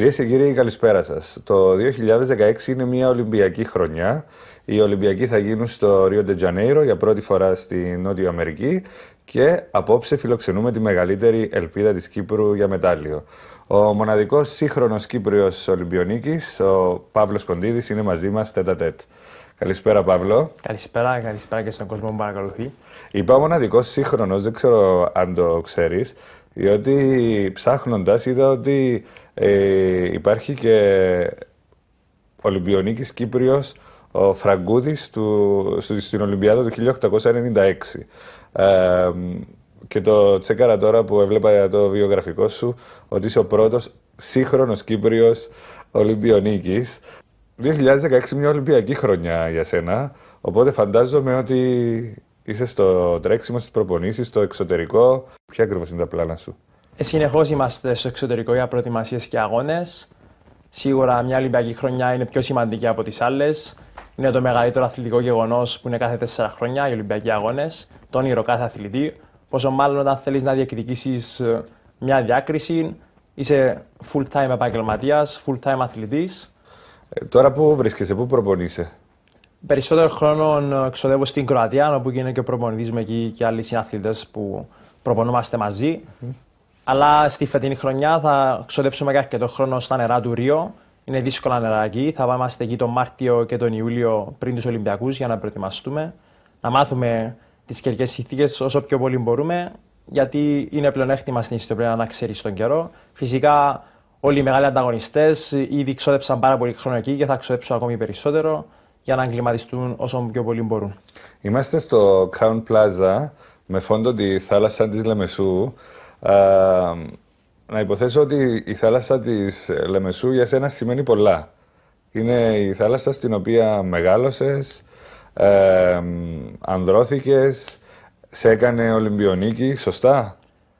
Κυρίες και κύριοι, καλησπέρα σας. Το 2016 είναι μια Ολυμπιακή χρονιά. Οι Ολυμπιακοί θα γίνουν στο Ρίο Janeiro για πρώτη φορά στη Νότια Αμερική και απόψε φιλοξενούμε τη μεγαλύτερη ελπίδα της Κύπρου για μετάλλιο. Ο μοναδικός σύγχρονος Κύπριος Ολυμπιονίκης, ο Παύλος Κοντίδης, είναι μαζί μας τέτα τέτ. Καλησπέρα, Παύλο. Καλησπέρα, καλησπέρα και στον κόσμο που παρακολουθεί. Είπα μοναδικός σύγχρονος, δεν ξέρω αν το ξέρεις διότι ψάχνοντας είδα ότι ε, υπάρχει και Ολυμπιονίκης Κύπριος ο Φραγκούδης του, στην Ολυμπιάδα του 1896. Ε, και το τσέκαρα τώρα που έβλεπα το βιογραφικό σου ότι είσαι ο πρώτος σύγχρονος Κύπριος Ολυμπιονίκης. 2016 μια Ολυμπιακή χρονιά για σένα, οπότε φαντάζομαι ότι Είσαι στο τρέξιμο, στις προπονήσεις, στο εξωτερικό. Ποια ακριβώς είναι τα πλάνα σου. Ε, Συνεχώς είμαστε στο εξωτερικό για προετοιμασίες και αγώνες. Σίγουρα μια Ολυμπιακή χρονιά είναι πιο σημαντική από τις άλλες. Είναι το μεγαλύτερο αθλητικό γεγονός που είναι κάθε τέσσερα χρόνια οι Ολυμπιακοί Αγώνες. Το όνειρο κάθε αθλητή. Πόσο μάλλον όταν θέλεις να διεκδικήσεις ε, μια διάκριση, είσαι full time επαγγελματίας, full time αθλητής. Ε, τώρα πού βρίσκεσαι, πού προπονείσαι. Περισσότερο χρόνο ξοδεύω στην Κροατία, όπου είναι και ο προπονητής μου εκεί και άλλοι συναθλητές που προπονούμαστε μαζί. Αλλά στη φετινή χρονιά θα ξοδέψουμε και αρκετό χρόνο στα νερά του Ρίο. Είναι δύσκολα νερά εκεί. Θα πάμε εκεί τον Μάρτιο και τον Ιούλιο πριν τους Ολυμπιακούς για να προετοιμαστούμε. Να μάθουμε τις καιρικές συνθήκες όσο πιο πολύ μπορούμε, γιατί είναι πλεονέκτημα στην ιστορία να ξέρεις τον καιρό. Φυσικά όλοι οι μεγάλοι ανταγωνιστές ήδη ξόδεψαν πάρα πολύ χρόνο εκεί και θα ξοδέψουν ακόμη περισσότερο για να εγκληματιστούν όσο πιο πολύ μπορούν. Είμαστε στο Crown Plaza με φόντο τη θάλασσα της Λεμεσού. να υποθέσω ότι η θάλασσα της Λεμεσού για σένα σημαίνει πολλά. Είναι η θάλασσα στην οποία μεγάλωσες, ε, ανδρώθηκες, σε έκανε Ολυμπιονίκη, σωστά.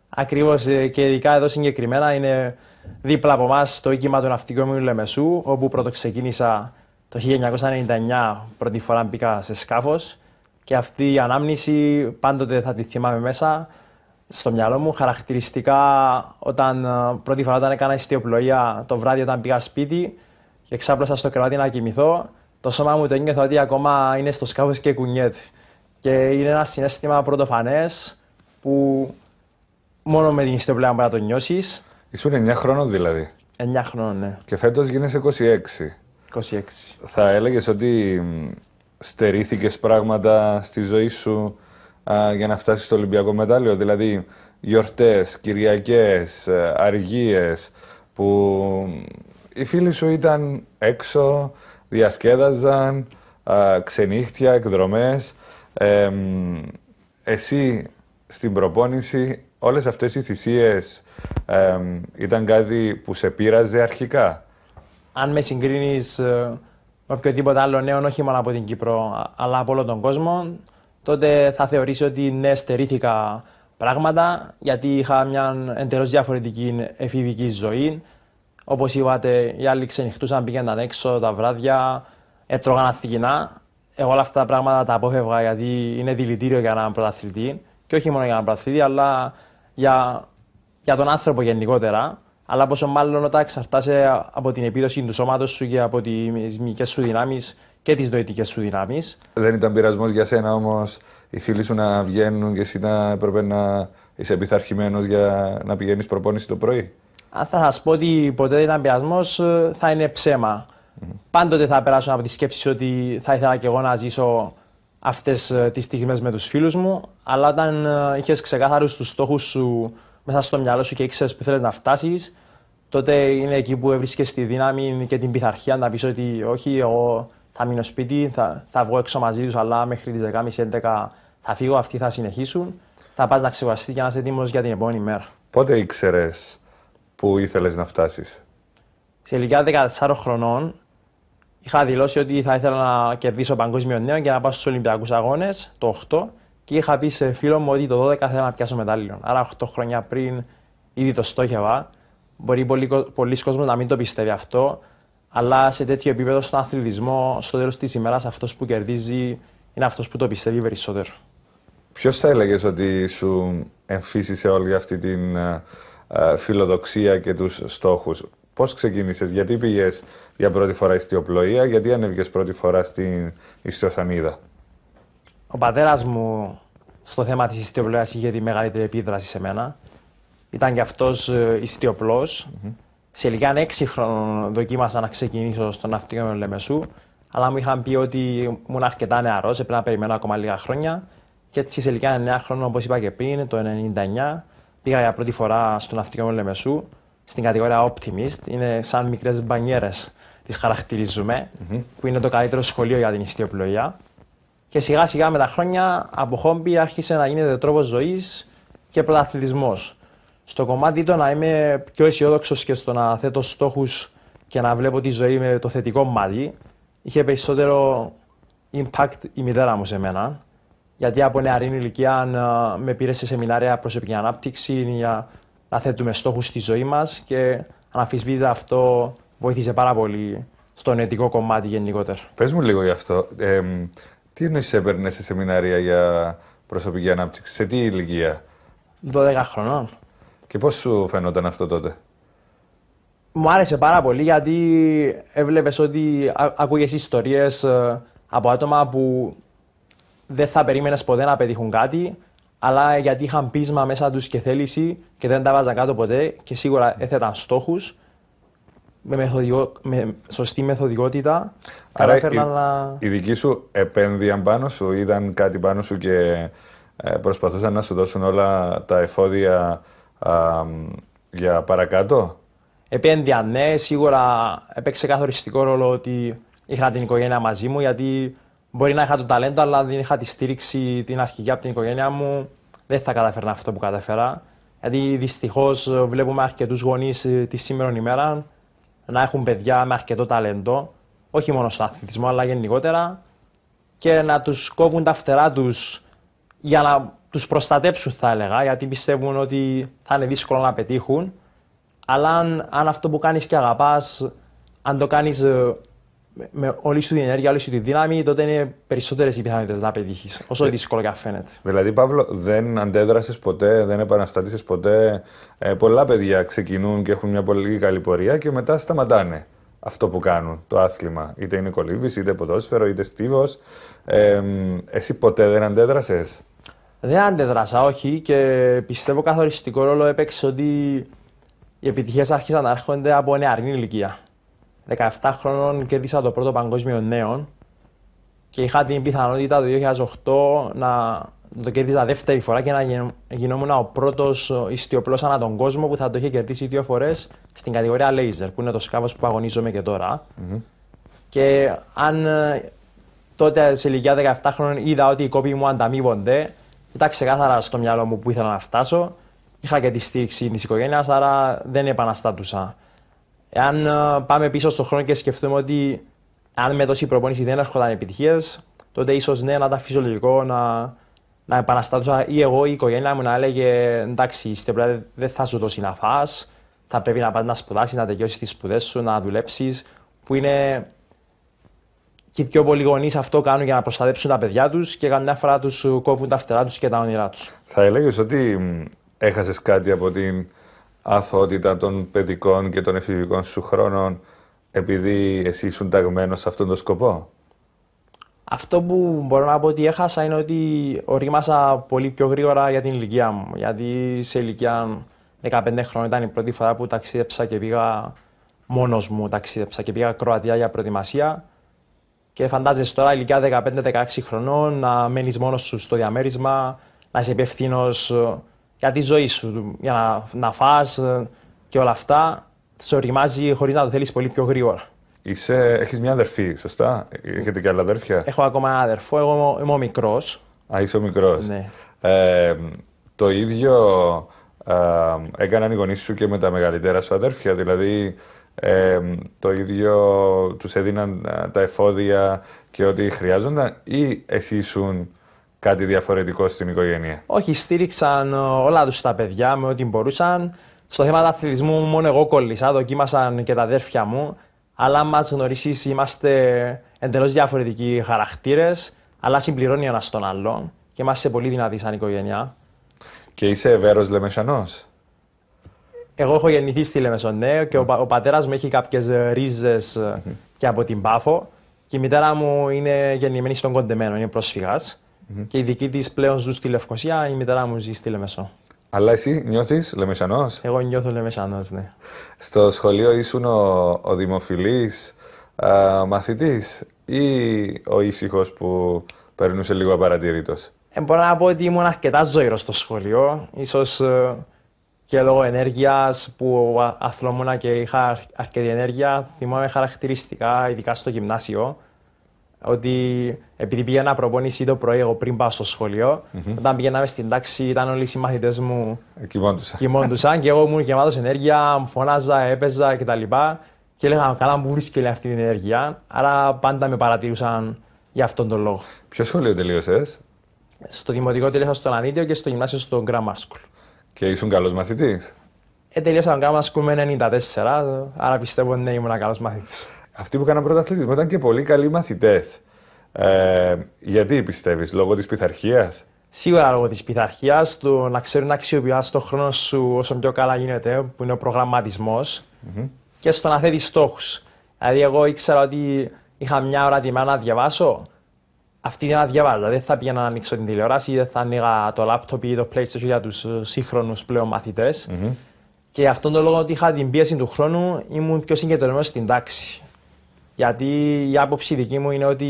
Ακριβώς ε, και ειδικά εδώ συγκεκριμένα είναι δίπλα από εμά το οίκημα του ναυτικού Λεμεσού, όπου πρώτο ξεκίνησα το 1999 πρώτη φορά μπήκα σε σκάφος και αυτή η ανάμνηση πάντοτε θα τη θυμάμαι μέσα στο μυαλό μου. Χαρακτηριστικά όταν ε, πρώτη φορά όταν έκανα ιστιοπλοεία το βράδυ όταν πήγα σπίτι και ξάπλωσα στο κρεβάτι να κοιμηθώ, το σώμα μου το νιώθω ότι ακόμα είναι στο σκάφος και κουνιέται. Και είναι ένα συνέστημα πρωτοφανές που μόνο με την ιστιοπλοεία μπορεί να το νιώσεις. Ήσουν 9 χρόνων δηλαδή. 9 χρόνων, ναι. Και φέτος γίνεσαι 26. Θα έλεγες ότι στερήθηκες πράγματα στη ζωή σου για να φτάσεις στο Ολυμπιακό μετάλλιο, δηλαδή γιορτές, Κυριακές, ε, αργίες που οι φίλοι σου ήταν έξω, διασκέδαζαν, α, ξενύχτια, εκδρομές. Ε, εσύ στην προπόνηση όλες αυτές οι θυσίες ε, ήταν κάτι που σε πείραζε αρχικά αν με συγκρίνεις ε, με οποιοδήποτε άλλο νέο, όχι μόνο από την Κύπρο, αλλά από όλο τον κόσμο, τότε θα θεωρήσει ότι ναι, στερήθηκα πράγματα, γιατί είχα μια εντελώς διαφορετική εφηβική ζωή. Όπως είπατε, οι άλλοι ξενυχτούσαν, πήγαιναν έξω τα βράδια, έτρωγαν αθηγινά. Εγώ όλα αυτά τα πράγματα τα απόφευγα γιατί είναι δηλητήριο για έναν πρωταθλητή. Και όχι μόνο για έναν πρωταθλητή, αλλά για, για τον άνθρωπο γενικότερα αλλά πόσο μάλλον όταν εξαρτάσαι από την επίδοση του σώματος σου και από τις μυϊκές σου δυνάμεις και τις δοητικέ σου δυνάμεις. Δεν ήταν πειρασμός για σένα όμως οι φίλοι σου να βγαίνουν και εσύ να έπρεπε να είσαι επιθαρχημένο για να πηγαίνεις προπόνηση το πρωί. Αν θα σας πω ότι ποτέ δεν ήταν πειρασμός, θα είναι ψέμα. Πάντοτε θα περάσω από τη σκέψη ότι θα ήθελα και εγώ να ζήσω αυτές ε, τις στιγμές με τους φίλους μου, αλλά όταν ε, είχες ξεκάθαρους τους στόχους σου μέσα στο μυαλό σου και ήξερες που θέλεις να φτάσεις, τότε είναι εκεί που έβρισκες τη δύναμη και την πειθαρχία να πεις ότι όχι, εγώ θα μείνω σπίτι, θα, θα βγω έξω μαζί τους, αλλά μέχρι τις 10.30-11 θα φύγω, αυτοί θα συνεχίσουν. Θα πας να ξεβαστείς και να είσαι έτοιμος για την επόμενη μέρα. Πότε ήξερες που ήθελες να φτάσεις, Σε ηλικία 14 χρονών, είχα δηλώσει ότι θα ήθελα να κερδίσω παγκόσμιο νέο και να πάω στους Ολυμπιακούς Αγώνες το 8 και είχα πει σε φίλο μου ότι το 12 θέλω να πιάσω μετάλλιο. Άρα 8 χρόνια πριν ήδη το στόχευα. Μπορεί πολλοί, κόσμοι να μην το πιστεύει αυτό, αλλά σε τέτοιο επίπεδο στον αθλητισμό, στο τέλος της ημέρας, αυτός που κερδίζει είναι αυτός που το πιστεύει περισσότερο. Ποιος θα έλεγες ότι σου εμφύσισε όλη αυτή τη ε, ε, φιλοδοξία και τους στόχους. Πώς ξεκίνησες, Γιατί πήγες για πρώτη φορά στη οπλοεία, Γιατί ανέβηκες πρώτη φορά στην ιστοσανίδα. Ο πατέρας μου στο θέμα της ιστιοπλοεία είχε τη μεγαλύτερη επίδραση σε μένα. Ήταν κι αυτός ε, ιστιοπλός. Mm -hmm. Σε ηλικία 6 χρόνων δοκίμασα να ξεκινήσω στο ναυτικό Λεμεσού, αλλά μου είχαν πει ότι ήμουν αρκετά νεαρός, έπρεπε να περιμένω ακόμα λίγα χρόνια. Και έτσι σε ηλικία 9 χρόνων, όπως είπα και πριν, το 1999, πήγα για πρώτη φορά στο ναυτικό Λεμεσού, στην κατηγορία Optimist. Είναι σαν μικρές μπανιέρες, τις χαρακτηρίζουμε, mm -hmm. που είναι το καλύτερο σχολείο για την ιστιοπλοεία. Και σιγά σιγά με τα χρόνια από χόμπι άρχισε να γίνεται τρόπος ζωής και πλαθλητισμό. Στο κομμάτι το να είμαι πιο αισιόδοξος και στο να θέτω στόχους και να βλέπω τη ζωή με το θετικό μάτι, είχε περισσότερο impact η μητέρα μου σε μένα. Γιατί από νεαρή ηλικία με πήρε σε σεμινάρια προσωπική ανάπτυξη για να θέτουμε στόχους στη ζωή μας και αναφυσβήτητα αυτό βοήθησε πάρα πολύ στο νεατικό κομμάτι γενικότερα. Πες μου λίγο γι' αυτό. Τι εννοείς έπαιρνε σε σεμινάρια για προσωπική ανάπτυξη, σε τι ηλικία. 12 χρονών. Και πώς σου φαινόταν αυτό τότε. Μου άρεσε πάρα πολύ γιατί έβλεπες ότι άκουγε ιστορίες ε, από άτομα που δεν θα περίμενες ποτέ να πετύχουν κάτι, αλλά γιατί είχαν πείσμα μέσα τους και θέληση και δεν τα βάζαν κάτω ποτέ και σίγουρα έθεταν στόχους με, μεθοδιό, με σωστή μεθοδικότητα η, να... Η δική σου επένδυαν πάνω σου, ήταν κάτι πάνω σου και ε, προσπαθούσαν να σου δώσουν όλα τα εφόδια για παρακάτω. Επένδυα, ναι, σίγουρα έπαιξε καθοριστικό ρόλο ότι είχα την οικογένεια μαζί μου γιατί μπορεί να είχα το ταλέντο αλλά δεν είχα τη στήριξη την αρχική από την οικογένειά μου δεν θα καταφέρνα αυτό που καταφέρα. Γιατί δυστυχώς βλέπουμε αρκετούς γονείς ε, τη σήμερα ημέρα να έχουν παιδιά με αρκετό ταλέντο, όχι μόνο στον αθλητισμό, αλλά γενικότερα, και να τους κόβουν τα φτερά τους για να τους προστατέψουν, θα έλεγα, γιατί πιστεύουν ότι θα είναι δύσκολο να πετύχουν. Αλλά αν, αν αυτό που κάνεις και αγαπάς, αν το κάνεις ε, με όλη σου την ενέργεια, όλη σου τη δύναμη, τότε είναι περισσότερες οι πιθανότητες να πετύχεις. Όσο ε, δύσκολο και φαίνεται. Δηλαδή, Παύλο, δεν αντέδρασες ποτέ, δεν επαναστατήσει ποτέ. Ε, πολλά παιδιά ξεκινούν και έχουν μια πολύ καλή πορεία και μετά σταματάνε αυτό που κάνουν, το άθλημα. Είτε είναι κολύβη, είτε ποδόσφαιρο, είτε στίβος. Ε, εσύ ποτέ δεν αντέδρασες. Δεν αντέδρασα, όχι. Και πιστεύω καθοριστικό ρόλο έπαιξε ότι οι επιτυχίες άρχισαν να έρχονται από νεαρή ηλικία. 17 χρόνων κέρδισα το πρώτο Παγκόσμιο Νέο και είχα την πιθανότητα το 2008 να το κέρδιζα δεύτερη φορά και να γινόμουν ο πρώτος ιστιοπλό ανά τον κόσμο που θα το είχε κερδίσει δύο φορές στην κατηγορία Laser, που είναι το σκάφος που αγωνίζομαι και τωρα Και αν ε, τότε σε ηλικία 17 χρόνων είδα ότι οι κόποι μου ανταμείβονται, ήταν ξεκάθαρα στο μυαλό μου που ήθελα να φτάσω. Είχα και τη στήριξη της οικογένειας, άρα δεν επαναστάτουσα. Εάν ε, πάμε πίσω στον χρόνο και σκεφτούμε ότι αν με τόση προπόνηση δεν έρχονταν επιτυχίες, τότε ίσως ναι, να ήταν φυσιολογικό να, να επαναστατούσα ή εγώ ή η οικογένειά μου να έλεγε εντάξει, στην πλάτη δεν θα σου δώσει να φά. Θα πρέπει να πας να σπουδάσεις, να τελειώσεις τις σπουδές σου, να δουλέψεις. Που είναι και πιο πολλοί γονείς αυτό κάνουν για να προστατέψουν τα παιδιά τους και καμιά φορά τους κόβουν τα φτερά τους και τα όνειρά τους. Θα έλεγες ότι έχασες κάτι από την αθότητα των παιδικών και των εφηβικών σου χρόνων επειδή εσύ ήσουν ταγμένος σε αυτόν τον σκοπό. Αυτό που μπορώ να πω ότι έχασα είναι ότι ορίμασα πολύ πιο γρήγορα για την ηλικία μου. Γιατί σε ηλικία 15 χρόνια ήταν η πρώτη φορά που ταξίδεψα και πήγα μόνος μου ταξίδεψα και πήγα Κροατία για προετοιμασία. Και φαντάζεσαι τώρα ηλικία 15-16 χρονών να μένεις μόνος σου στο διαμέρισμα, να είσαι υπεύθυνος για τη ζωή σου, για να, να φας ε, και όλα αυτά, σε οριμάζει χωρίς να το θέλεις πολύ πιο γρήγορα. Είσαι, έχεις μια αδερφή, σωστά. Έχετε και άλλα αδέρφια. Έχω ακόμα ένα αδερφό, εγώ είμαι ο μικρός. Α, είσαι ο μικρός. Ναι. Ε, το ίδιο ε, έκαναν οι γονείς σου και με τα μεγαλύτερα σου αδέρφια, δηλαδή ε, το ίδιο τους έδιναν τα εφόδια και ό,τι χρειάζονταν ή εσύ ήσουν κάτι διαφορετικό στην οικογένεια. Όχι, στήριξαν ε, όλα τους τα παιδιά με ό,τι μπορούσαν. Στο θέμα του αθλητισμού, μόνο εγώ κολλήσα, δοκίμασαν και τα αδέρφια μου. Αλλά, μας γνωρίσεις, είμαστε εντελώς διαφορετικοί χαρακτήρες, αλλά συμπληρώνει ένας τον άλλον και είμαστε πολύ δυνατοί σαν οικογένεια. Και είσαι ευαίρο Λεμεσανός. Εγώ έχω γεννηθεί στη Λεμεσονέ και mm. ο, πατέρας μου έχει κάποιες ε, ρίζες mm. Ε, και από την Πάφο. Και η μητέρα μου είναι γεννημένη στον Κοντεμένο, είναι πρόσφυγας. Και η δική της πλέον ζουν στη Λευκοσία, η μητέρα μου ζει στη Λεμεσό. Αλλά εσύ νιώθεις Λεμεσανό. Εγώ νιώθω Λεμεσανό, ναι. Στο σχολείο ήσουν ο, ο δημοφιλής μαθητής ή ο ήσυχος που περνούσε λίγο απαρατηρήτως. Ε, μπορώ να πω ότι ήμουν αρκετά ζωηρός στο σχολείο. ίσως ε, και λόγω ενέργειας που αθλόμουν και είχα αρκετή ενέργεια. Θυμάμαι χαρακτηριστικά, ειδικά στο γυμνάσιο ότι επειδή πήγαινα προπόνηση το πρωί, εγώ πριν πάω στο σχολειο mm-hmm. όταν πήγαμε στην τάξη, ήταν όλοι οι μαθητέ μου. Ε, Κοιμώντουσαν. και εγώ ήμουν γεμάτος ενέργεια, φωνάζα, έπαιζα κτλ. Και έλεγα, καλά, μου βρίσκεται αυτή την ενέργεια. Άρα πάντα με παρατηρούσαν για αυτόν τον λόγο. Ποιο σχολείο τελείωσες, Στο δημοτικό τελείωσα στο Ανίδιο και στο γυμνάσιο στο Grammar School. Και ήσουν καλός μαθητής. Ε, τελείωσα τον Grammar με 94, άρα πιστεύω ότι ναι, ήμουν καλός μαθητής αυτοί που έκαναν πρωταθλητισμό ήταν και πολύ καλοί μαθητές. Ε, γιατί πιστεύεις, λόγω της πειθαρχίας. Σίγουρα λόγω της πειθαρχίας, του να ξέρει να αξιοποιεί τον χρόνο σου όσο πιο καλά γίνεται, που είναι ο προγραμματισμο mm-hmm. και στο να θέτεις στόχους. Δηλαδή, εγώ ήξερα ότι είχα μια ώρα τη μέρα να διαβάσω. Αυτή είναι να διαβάζω. Δεν θα πήγαινα να ανοίξω την τηλεόραση, δεν θα ανοίγα το λάπτοπ ή το PlayStation για τους ε, σύγχρονους πλέον μαθητές. Mm-hmm. Και αυτόν τον λόγο ότι είχα την πίεση του χρόνου ήμουν πιο συγκεντρωμένος στην τάξη. Γιατί η άποψη δική μου είναι ότι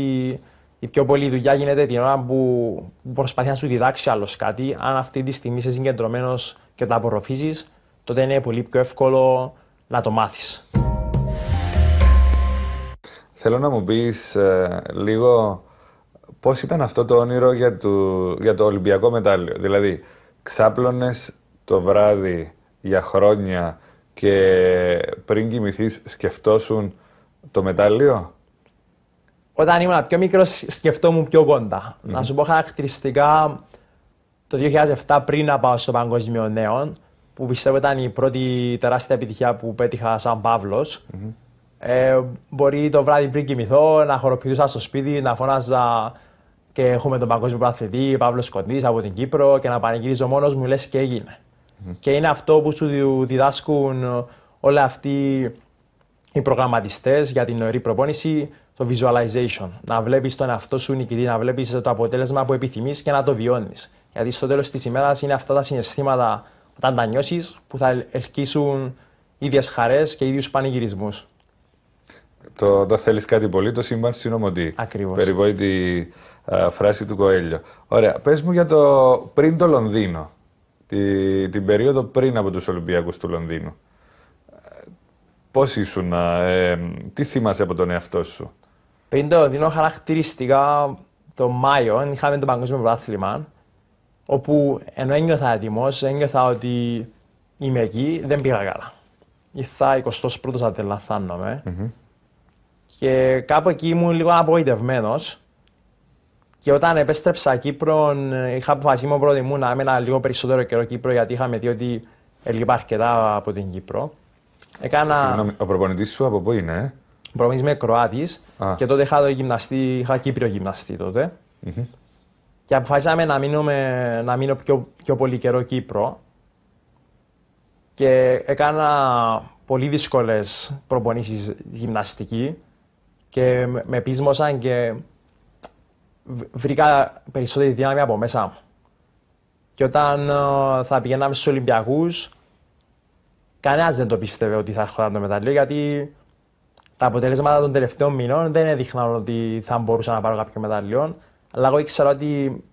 η πιο πολλή δουλειά γίνεται την ώρα που προσπαθεί να σου διδάξει άλλος κάτι. Αν αυτή τη στιγμή είσαι συγκεντρωμένος και το απορροφήσεις, τότε είναι πολύ πιο εύκολο να το μάθεις. Θέλω να μου πεις ε, λίγο πώς ήταν αυτό το όνειρο για το, Ολυμπιακό μετάλλιο. Δηλαδή, ξάπλωνες το βράδυ για χρόνια και πριν κοιμηθείς σκεφτόσουν το μετάλλιο. Όταν ήμουν πιο μικρός, σκεφτόμουν πιο κοντά. Mm. Να σου πω χαρακτηριστικά το 2007 πριν να πάω στο Παγκόσμιο Νέο... που πιστεύω ήταν η πρώτη τεράστια επιτυχία που πέτυχα σαν παύλος. Mm-hmm. Ε, μπορεί το βράδυ πριν κοιμηθώ να χοροπηδούσα στο σπίτι, να φωνάζα και έχουμε τον Παγκόσμιο Παθητή, Παύλος Κοντής από την Κύπρο και να πανηγυρίζω μόνος μου, λες και έγινε. Mm-hmm. Και είναι αυτό που σου διδάσκουν όλα αυτοί οι προγραμματιστές για την νωρή προπόνηση, το visualization. Να βλέπεις τον εαυτό σου νικητή, να βλέπεις το αποτέλεσμα που επιθυμείς και να το βιώνεις. Γιατί στο τέλος της ημέρας είναι αυτά τα συναισθήματα όταν τα νιώσεις που θα ελκύσουν ίδιες χαρές και ίδιους πανηγυρισμούς. Το, το θέλεις κάτι πολύ, το σύμπαν συνομωτεί. Ακριβώς. Περιβόητη ε, φράση του Κοέλιο. Ωραία. Πες μου για το πριν το Λονδίνο. Τη, την περίοδο πριν από τους Ολυμπιακούς του Λονδίνου. Πώς ήσουν, ε, τι θυμάσαι από τον εαυτό σου. Πριν το δίνω χαρακτηριστικά, το Μάιο είχαμε το Παγκόσμιο Πρωτάθλημα, όπου ενώ ένιωθα έτοιμος, ένιωθα ότι είμαι εκεί, δεν πήγα καλά. Ήρθα ο λαθανομαι ατελαθάνομαι. Mm-hmm. Και κάπου εκεί ήμουν λίγο απογοητευμένος. Και όταν επέστρεψα Κύπρο, είχα αποφασίσει μόνο πρώτη μου να έμενα λίγο περισσότερο καιρό Κύπρο, γιατί είχαμε δει ότι έλειπα αρκετά από την Κύπρο. Έκανα... Συγγνώμη, ο προπονητής σου από πού είναι, ε? Ο προπονητής είναι Κροάτης και τότε είχα, το γυμναστή, είχα Κύπριο γυμναστή Και αποφάσισαμε να, μείνουμε, να μείνω πιο, πιο πολύ καιρό Κύπρο. Και έκανα πολύ δύσκολες προπονήσεις γυμναστική και με πείσμοσαν και βρήκα περισσότερη δύναμη από μέσα μου. Και όταν ε, θα πηγαίναμε στους Ολυμπιακούς Κανένας δεν το πίστευε ότι θα έρχονταν το μεταλλείο, γιατί τα αποτελέσματα των τελευταίων μηνών δεν έδειχναν ότι θα μπορούσα να πάρω κάποιο μεταλλείο. Αλλά εγώ ήξερα ότι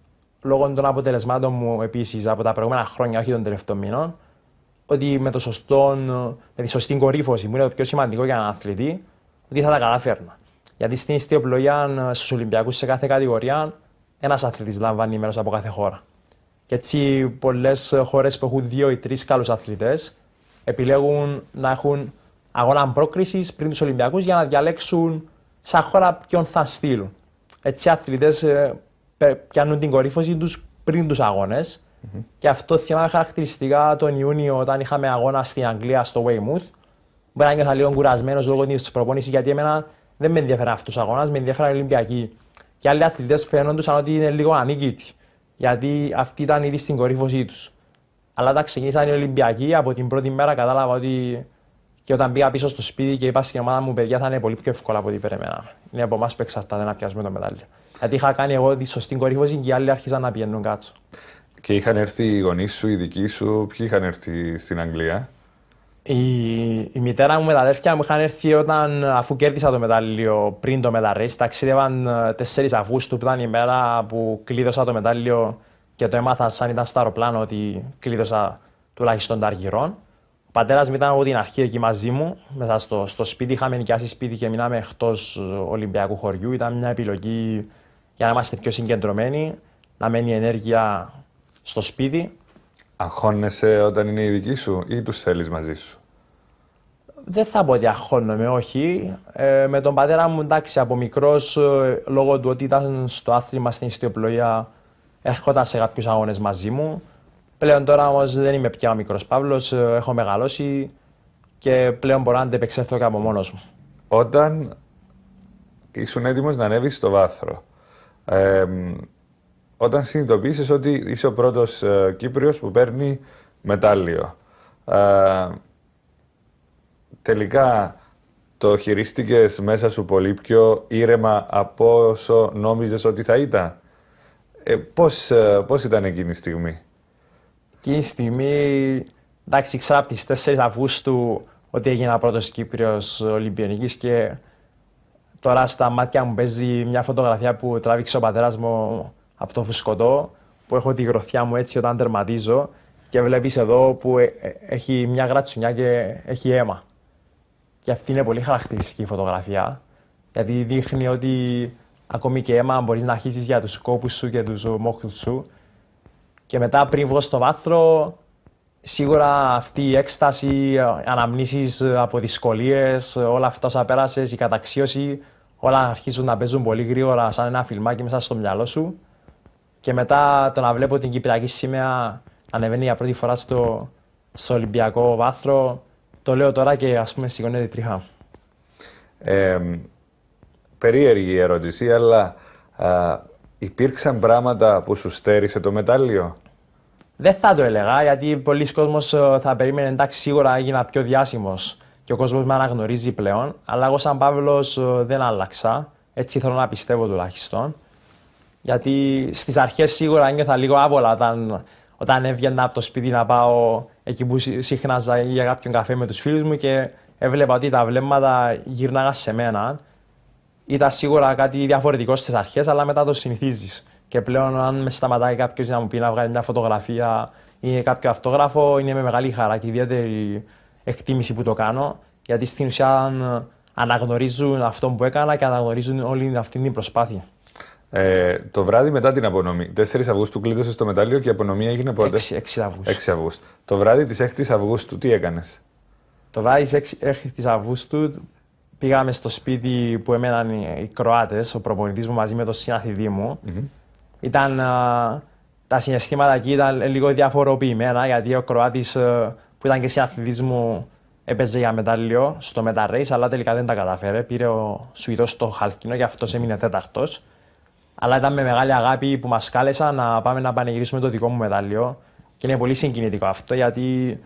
λόγω των αποτελεσμάτων μου επίσης από τα προηγούμενα χρόνια, όχι των τελευταίων μηνών, ότι με το σωστό, με τη σωστή κορύφωση μου είναι το πιο σημαντικό για έναν αθλητή, ότι θα τα καταφέρνω. Γιατί στην ιστιοπλογία στους Ολυμπιακούς σε κάθε κατηγορία, ένας αθλητής λαμβάνει μέρος από κάθε χώρα. Και έτσι, πολλές χώρες που έχουν δύο ή τρεις καλούς αθλητές, επιλέγουν να έχουν αγώνα πρόκρισης πριν τους Ολυμπιακούς για να διαλέξουν σαν χώρα ποιον θα στείλουν. Έτσι, οι αθλητές ε, πιάνουν την κορύφωση τους πριν τους αγωνε Και αυτό θυμάμαι χαρακτηριστικά τον Ιούνιο όταν είχαμε αγώνα στην Αγγλία στο Weymouth. Μπορεί να νιώθω λίγο κουρασμένος λόγω της προπόνησης γιατί εμένα δεν με ενδιαφέρει αυτό ο αγώνα, με ενδιαφέρει Ολυμπιακή. Και άλλοι αθλητές φαίνονταν ότι είναι λίγο ανίκητοι. Γιατί αυτοί ήταν ήδη στην κορύφωσή τους. Αλλά όταν ξεκίνησαν οι Ολυμπιακοί, από την πρώτη μέρα κατάλαβα ότι και όταν πήγα πίσω στο σπίτι και είπα στην ομάδα μου, παιδιά, θα είναι πολύ πιο εύκολα από ό,τι περίμενα. Είναι από εμάς που εξαρτάται να πιάσουμε το μετάλλιο. Γιατί είχα κάνει εγώ τη σωστή κορύφωση και οι άλλοι άρχισαν να πηγαίνουν κάτω. Και είχαν έρθει οι γονείς σου, οι δικοί σου, ποιοι είχαν έρθει στην Αγγλία. Η, η μητέρα μου με τα αδέρφια μου είχαν έρθει όταν, αφού κέρδισα το μετάλλιο πριν το μεταρρύσει. ταξίδευαν 4 ε, Αυγούστου, που ήταν η μέρα που κλείδωσα το μετάλλιο και το έμαθα σαν ήταν στο αεροπλάνο ότι κλείδωσα τουλάχιστον τα αργυρών. Ο πατέρας μου ήταν από την αρχή εκεί μαζί μου, μέσα στο, στο σπίτι. Είχαμε νοικιάσει σπίτι και μείναμε εκτός Ολυμπιακού χωριού. Ήταν μια επιλογή για να είμαστε πιο συγκεντρωμένοι, να μένει η ενέργεια στο σπίτι. Αγχώνεσαι όταν είναι η δική σου ή τους θέλεις μαζί σου. Δεν θα πω ότι αγχώνομαι, όχι. Ε, με τον πατέρα μου, εντάξει, από μικρός, ε, λόγω του ότι ήταν στο άθλημα στην ιστιοπλοεία, έρχονταν σε κάποιους αγώνες μαζί μου. Πλέον τώρα όμως δεν είμαι πια ο μικρός Παύλος, ε, έχω μεγαλώσει και πλέον μπορώ να αντεπεξέλθω και από μόνος μου. Όταν ήσουν έτοιμος να ανέβεις στο βάθρο, όταν συνειδητοποίησες ότι είσαι ο πρώτος ε, Κύπριος Κύπριο που παίρνει μετάλλιο. Ε, τελικά το χειρίστηκες μέσα σου πολύ πιο ήρεμα από όσο νόμιζες ότι θα ήταν. Ε, ε, πώς, ήταν εκείνη η στιγμή. Εκείνη η στιγμή, εντάξει, από τις 4 Αυγούστου ότι έγινα πρώτος Κύπριος Ολυμπιονικής και τώρα στα μάτια μου παίζει μια φωτογραφία που τράβηξε ο πατέρας μου από το φουσκωτό που έχω τη γροθιά μου έτσι όταν τερματίζω και βλέπεις εδώ που ε, ε, έχει μια γρατσουνιά και έχει αίμα. Και αυτή είναι πολύ χαρακτηριστική φωτογραφία γιατί δείχνει ότι ακόμη και αίμα μπορείς να αρχίσεις για τους κόπους σου και τους μόχου σου. Και μετά, πριν βγω στο βάθρο, σίγουρα αυτή η έκσταση, ε, αναμνήσεις ε, από δυσκολίες, ε, όλα αυτά όσα πέρασες, η καταξίωση, όλα αρχίζουν να παίζουν πολύ γρήγορα σαν ένα φιλμάκι μέσα στο μυαλό σου. Και μετά το να βλέπω την Κυπριακή σήμερα ανεβαίνει για πρώτη φορά στο, Ολυμπιακό βάθρο. Το λέω τώρα και ας πούμε σηκώνεται τρίχα. Ε, περίεργη η ερώτηση, αλλά α, υπήρξαν πράγματα που σου στέρισε το μετάλλιο. Δεν θα το έλεγα, γιατί πολλοί κόσμος ε, θα περίμενε εντάξει σίγουρα έγινα πιο διάσημος και ο κόσμος με αναγνωρίζει πλέον, αλλά εγώ σαν Παύλος ε, δεν άλλαξα, έτσι θέλω να πιστεύω τουλάχιστον. Γιατί στις αρχές σίγουρα νιώθα λίγο άβολα όταν, όταν έβγαινα από το σπίτι να πάω εκεί που σύχναζα για κάποιον καφέ με τους φίλους μου και έβλεπα ότι τα βλέμματα γυρνάγα σε μένα ήταν σίγουρα κάτι διαφορετικό στις αρχές, αλλά μετά το συνηθίζεις. Και πλέον, αν με σταματάει κάποιος να μου πει να βγάλει μια φωτογραφία ή κάποιο αυτόγραφο, είναι με μεγάλη χαρά και ιδιαίτερη εκτίμηση που το κάνω. Γιατί στην ουσία αναγνωρίζουν αυτό που έκανα και αναγνωρίζουν όλη αυτή την προσπάθεια. Ε, το βράδυ μετά την απονομή, 4 Αυγούστου κλείδωσε το μετάλλιο και η απονομή έγινε πότε. 6, 6 Αυγούστου. 6 Αυγούστου. Το βράδυ της 6η Αυγούστου, τι έκανες. Το βράδυ της 6 Αυγούστου πήγαμε στο σπίτι που έμεναν οι Κροάτες, ο προπονητής μου μαζί με τον συναθλητή μου. Mm-hmm. Ήταν, τα συναισθήματα εκεί ήταν λίγο διαφοροποιημένα γιατί ο Κροάτης ε, που ήταν και συναθλητή μου έπαιζε για μετάλλιο στο μεταρρέις, αλλά τελικά δεν τα καταφέρε. Πήρε ο Σουηδό το χαλκινό και αυτός έμεινε τέταρτος. Αλλά ήταν με μεγάλη αγάπη που μας κάλεσαν να πάμε να πανηγυρίσουμε το δικό μου μετάλλιο. Και είναι πολύ συγκινητικό αυτό γιατί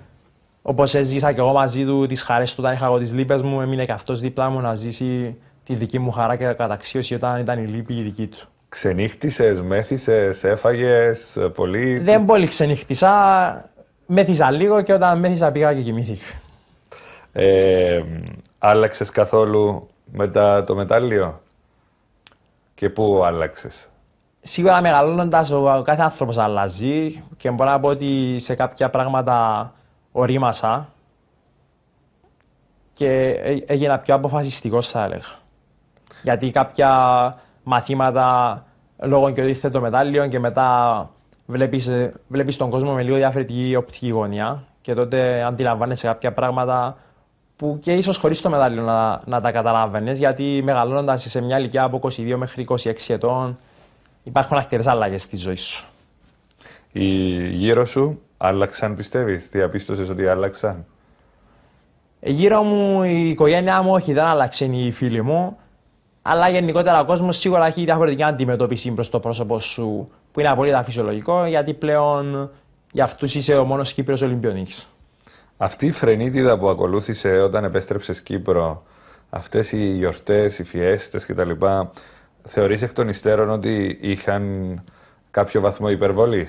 Όπως έζησα και εγώ μαζί του τις χαρές του όταν είχα εγώ τις λύπες μου, έμεινε και αυτός δίπλα μου να ζήσει τη δική μου χαρά και καταξίωση όταν ήταν η λύπη η δική του. Ξενύχτησες, μέθησες, έφαγες πολύ. Δεν πολύ ξενύχτησα. Μέθησα λίγο και όταν μέθησα πήγα και κοιμήθηκα. Ε, Άλλαξες καθόλου μετά το μετάλλιο και πού άλλαξες. Σίγουρα μεγαλώνοντας, ο κάθε άνθρωπος αλλάζει και μπορώ να πω ότι σε κάποια πράγματα ορίμασα και ε, έγινα πιο αποφασιστικός. θα έλεγα. Γιατί κάποια μαθήματα λόγω και ότι ήρθε το μετάλλιο και μετά βλέπεις, ε, βλέπεις τον κόσμο με λίγο διαφορετική οπτική γωνία και τότε αντιλαμβάνεσαι κάποια πράγματα που και ίσως χωρίς το μετάλλιο να, να τα καταλάβαινες γιατί μεγαλώνοντας σε μια ηλικία από 22 μέχρι 26 ετών υπάρχουν αρκετές αλλαγές στη ζωή σου. Η γύρω σου Άλλαξαν, πιστεύεις, διαπίστωσε ότι άλλαξαν. Γύρω μου η οικογένειά μου, όχι, δεν άλλαξε η φίλη μου. Αλλά γενικότερα ο κόσμος σίγουρα έχει διαφορετική αντιμετώπιση προς το πρόσωπο σου, που είναι απολύτω φυσιολογικό, γιατί πλέον για αυτούς είσαι ο μόνος Κύπρο Ολυμπιονίκης. Αυτή η φρενίτιδα που ακολούθησε όταν επέστρεψες Κύπρο, αυτές οι γιορτές, οι φιέστες κτλ., θεωρείς εκ των υστέρων ότι είχαν κάποιο βαθμό υπερβολής.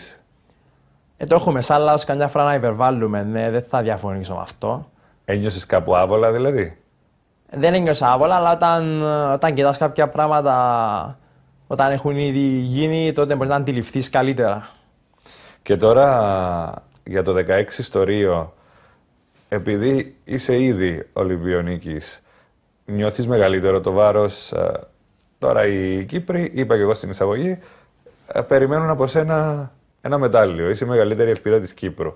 Ε, το έχουμε σαν λάθος καμιά φορά να υπερβάλλουμε. Ναι, δεν θα διαφωνήσω με αυτό. Ένιωσες κάπου άβολα δηλαδή. Δεν ένιωσα άβολα, αλλά όταν, όταν κοιτάς κάποια πράγματα όταν έχουν ήδη γίνει, τότε μπορεί να αντιληφθείς καλύτερα. Και τώρα για το 16 στο Ρίο, επειδή είσαι ήδη ολυμπιονίκης, νιώθεις μεγαλύτερο το βάρος, ε, Τώρα οι Κύπροι, είπα και εγώ στην εισαγωγή, ε, περιμένουν από σένα ένα μετάλλιο. Είσαι η μεγαλύτερη ελπίδα της Κύπρου.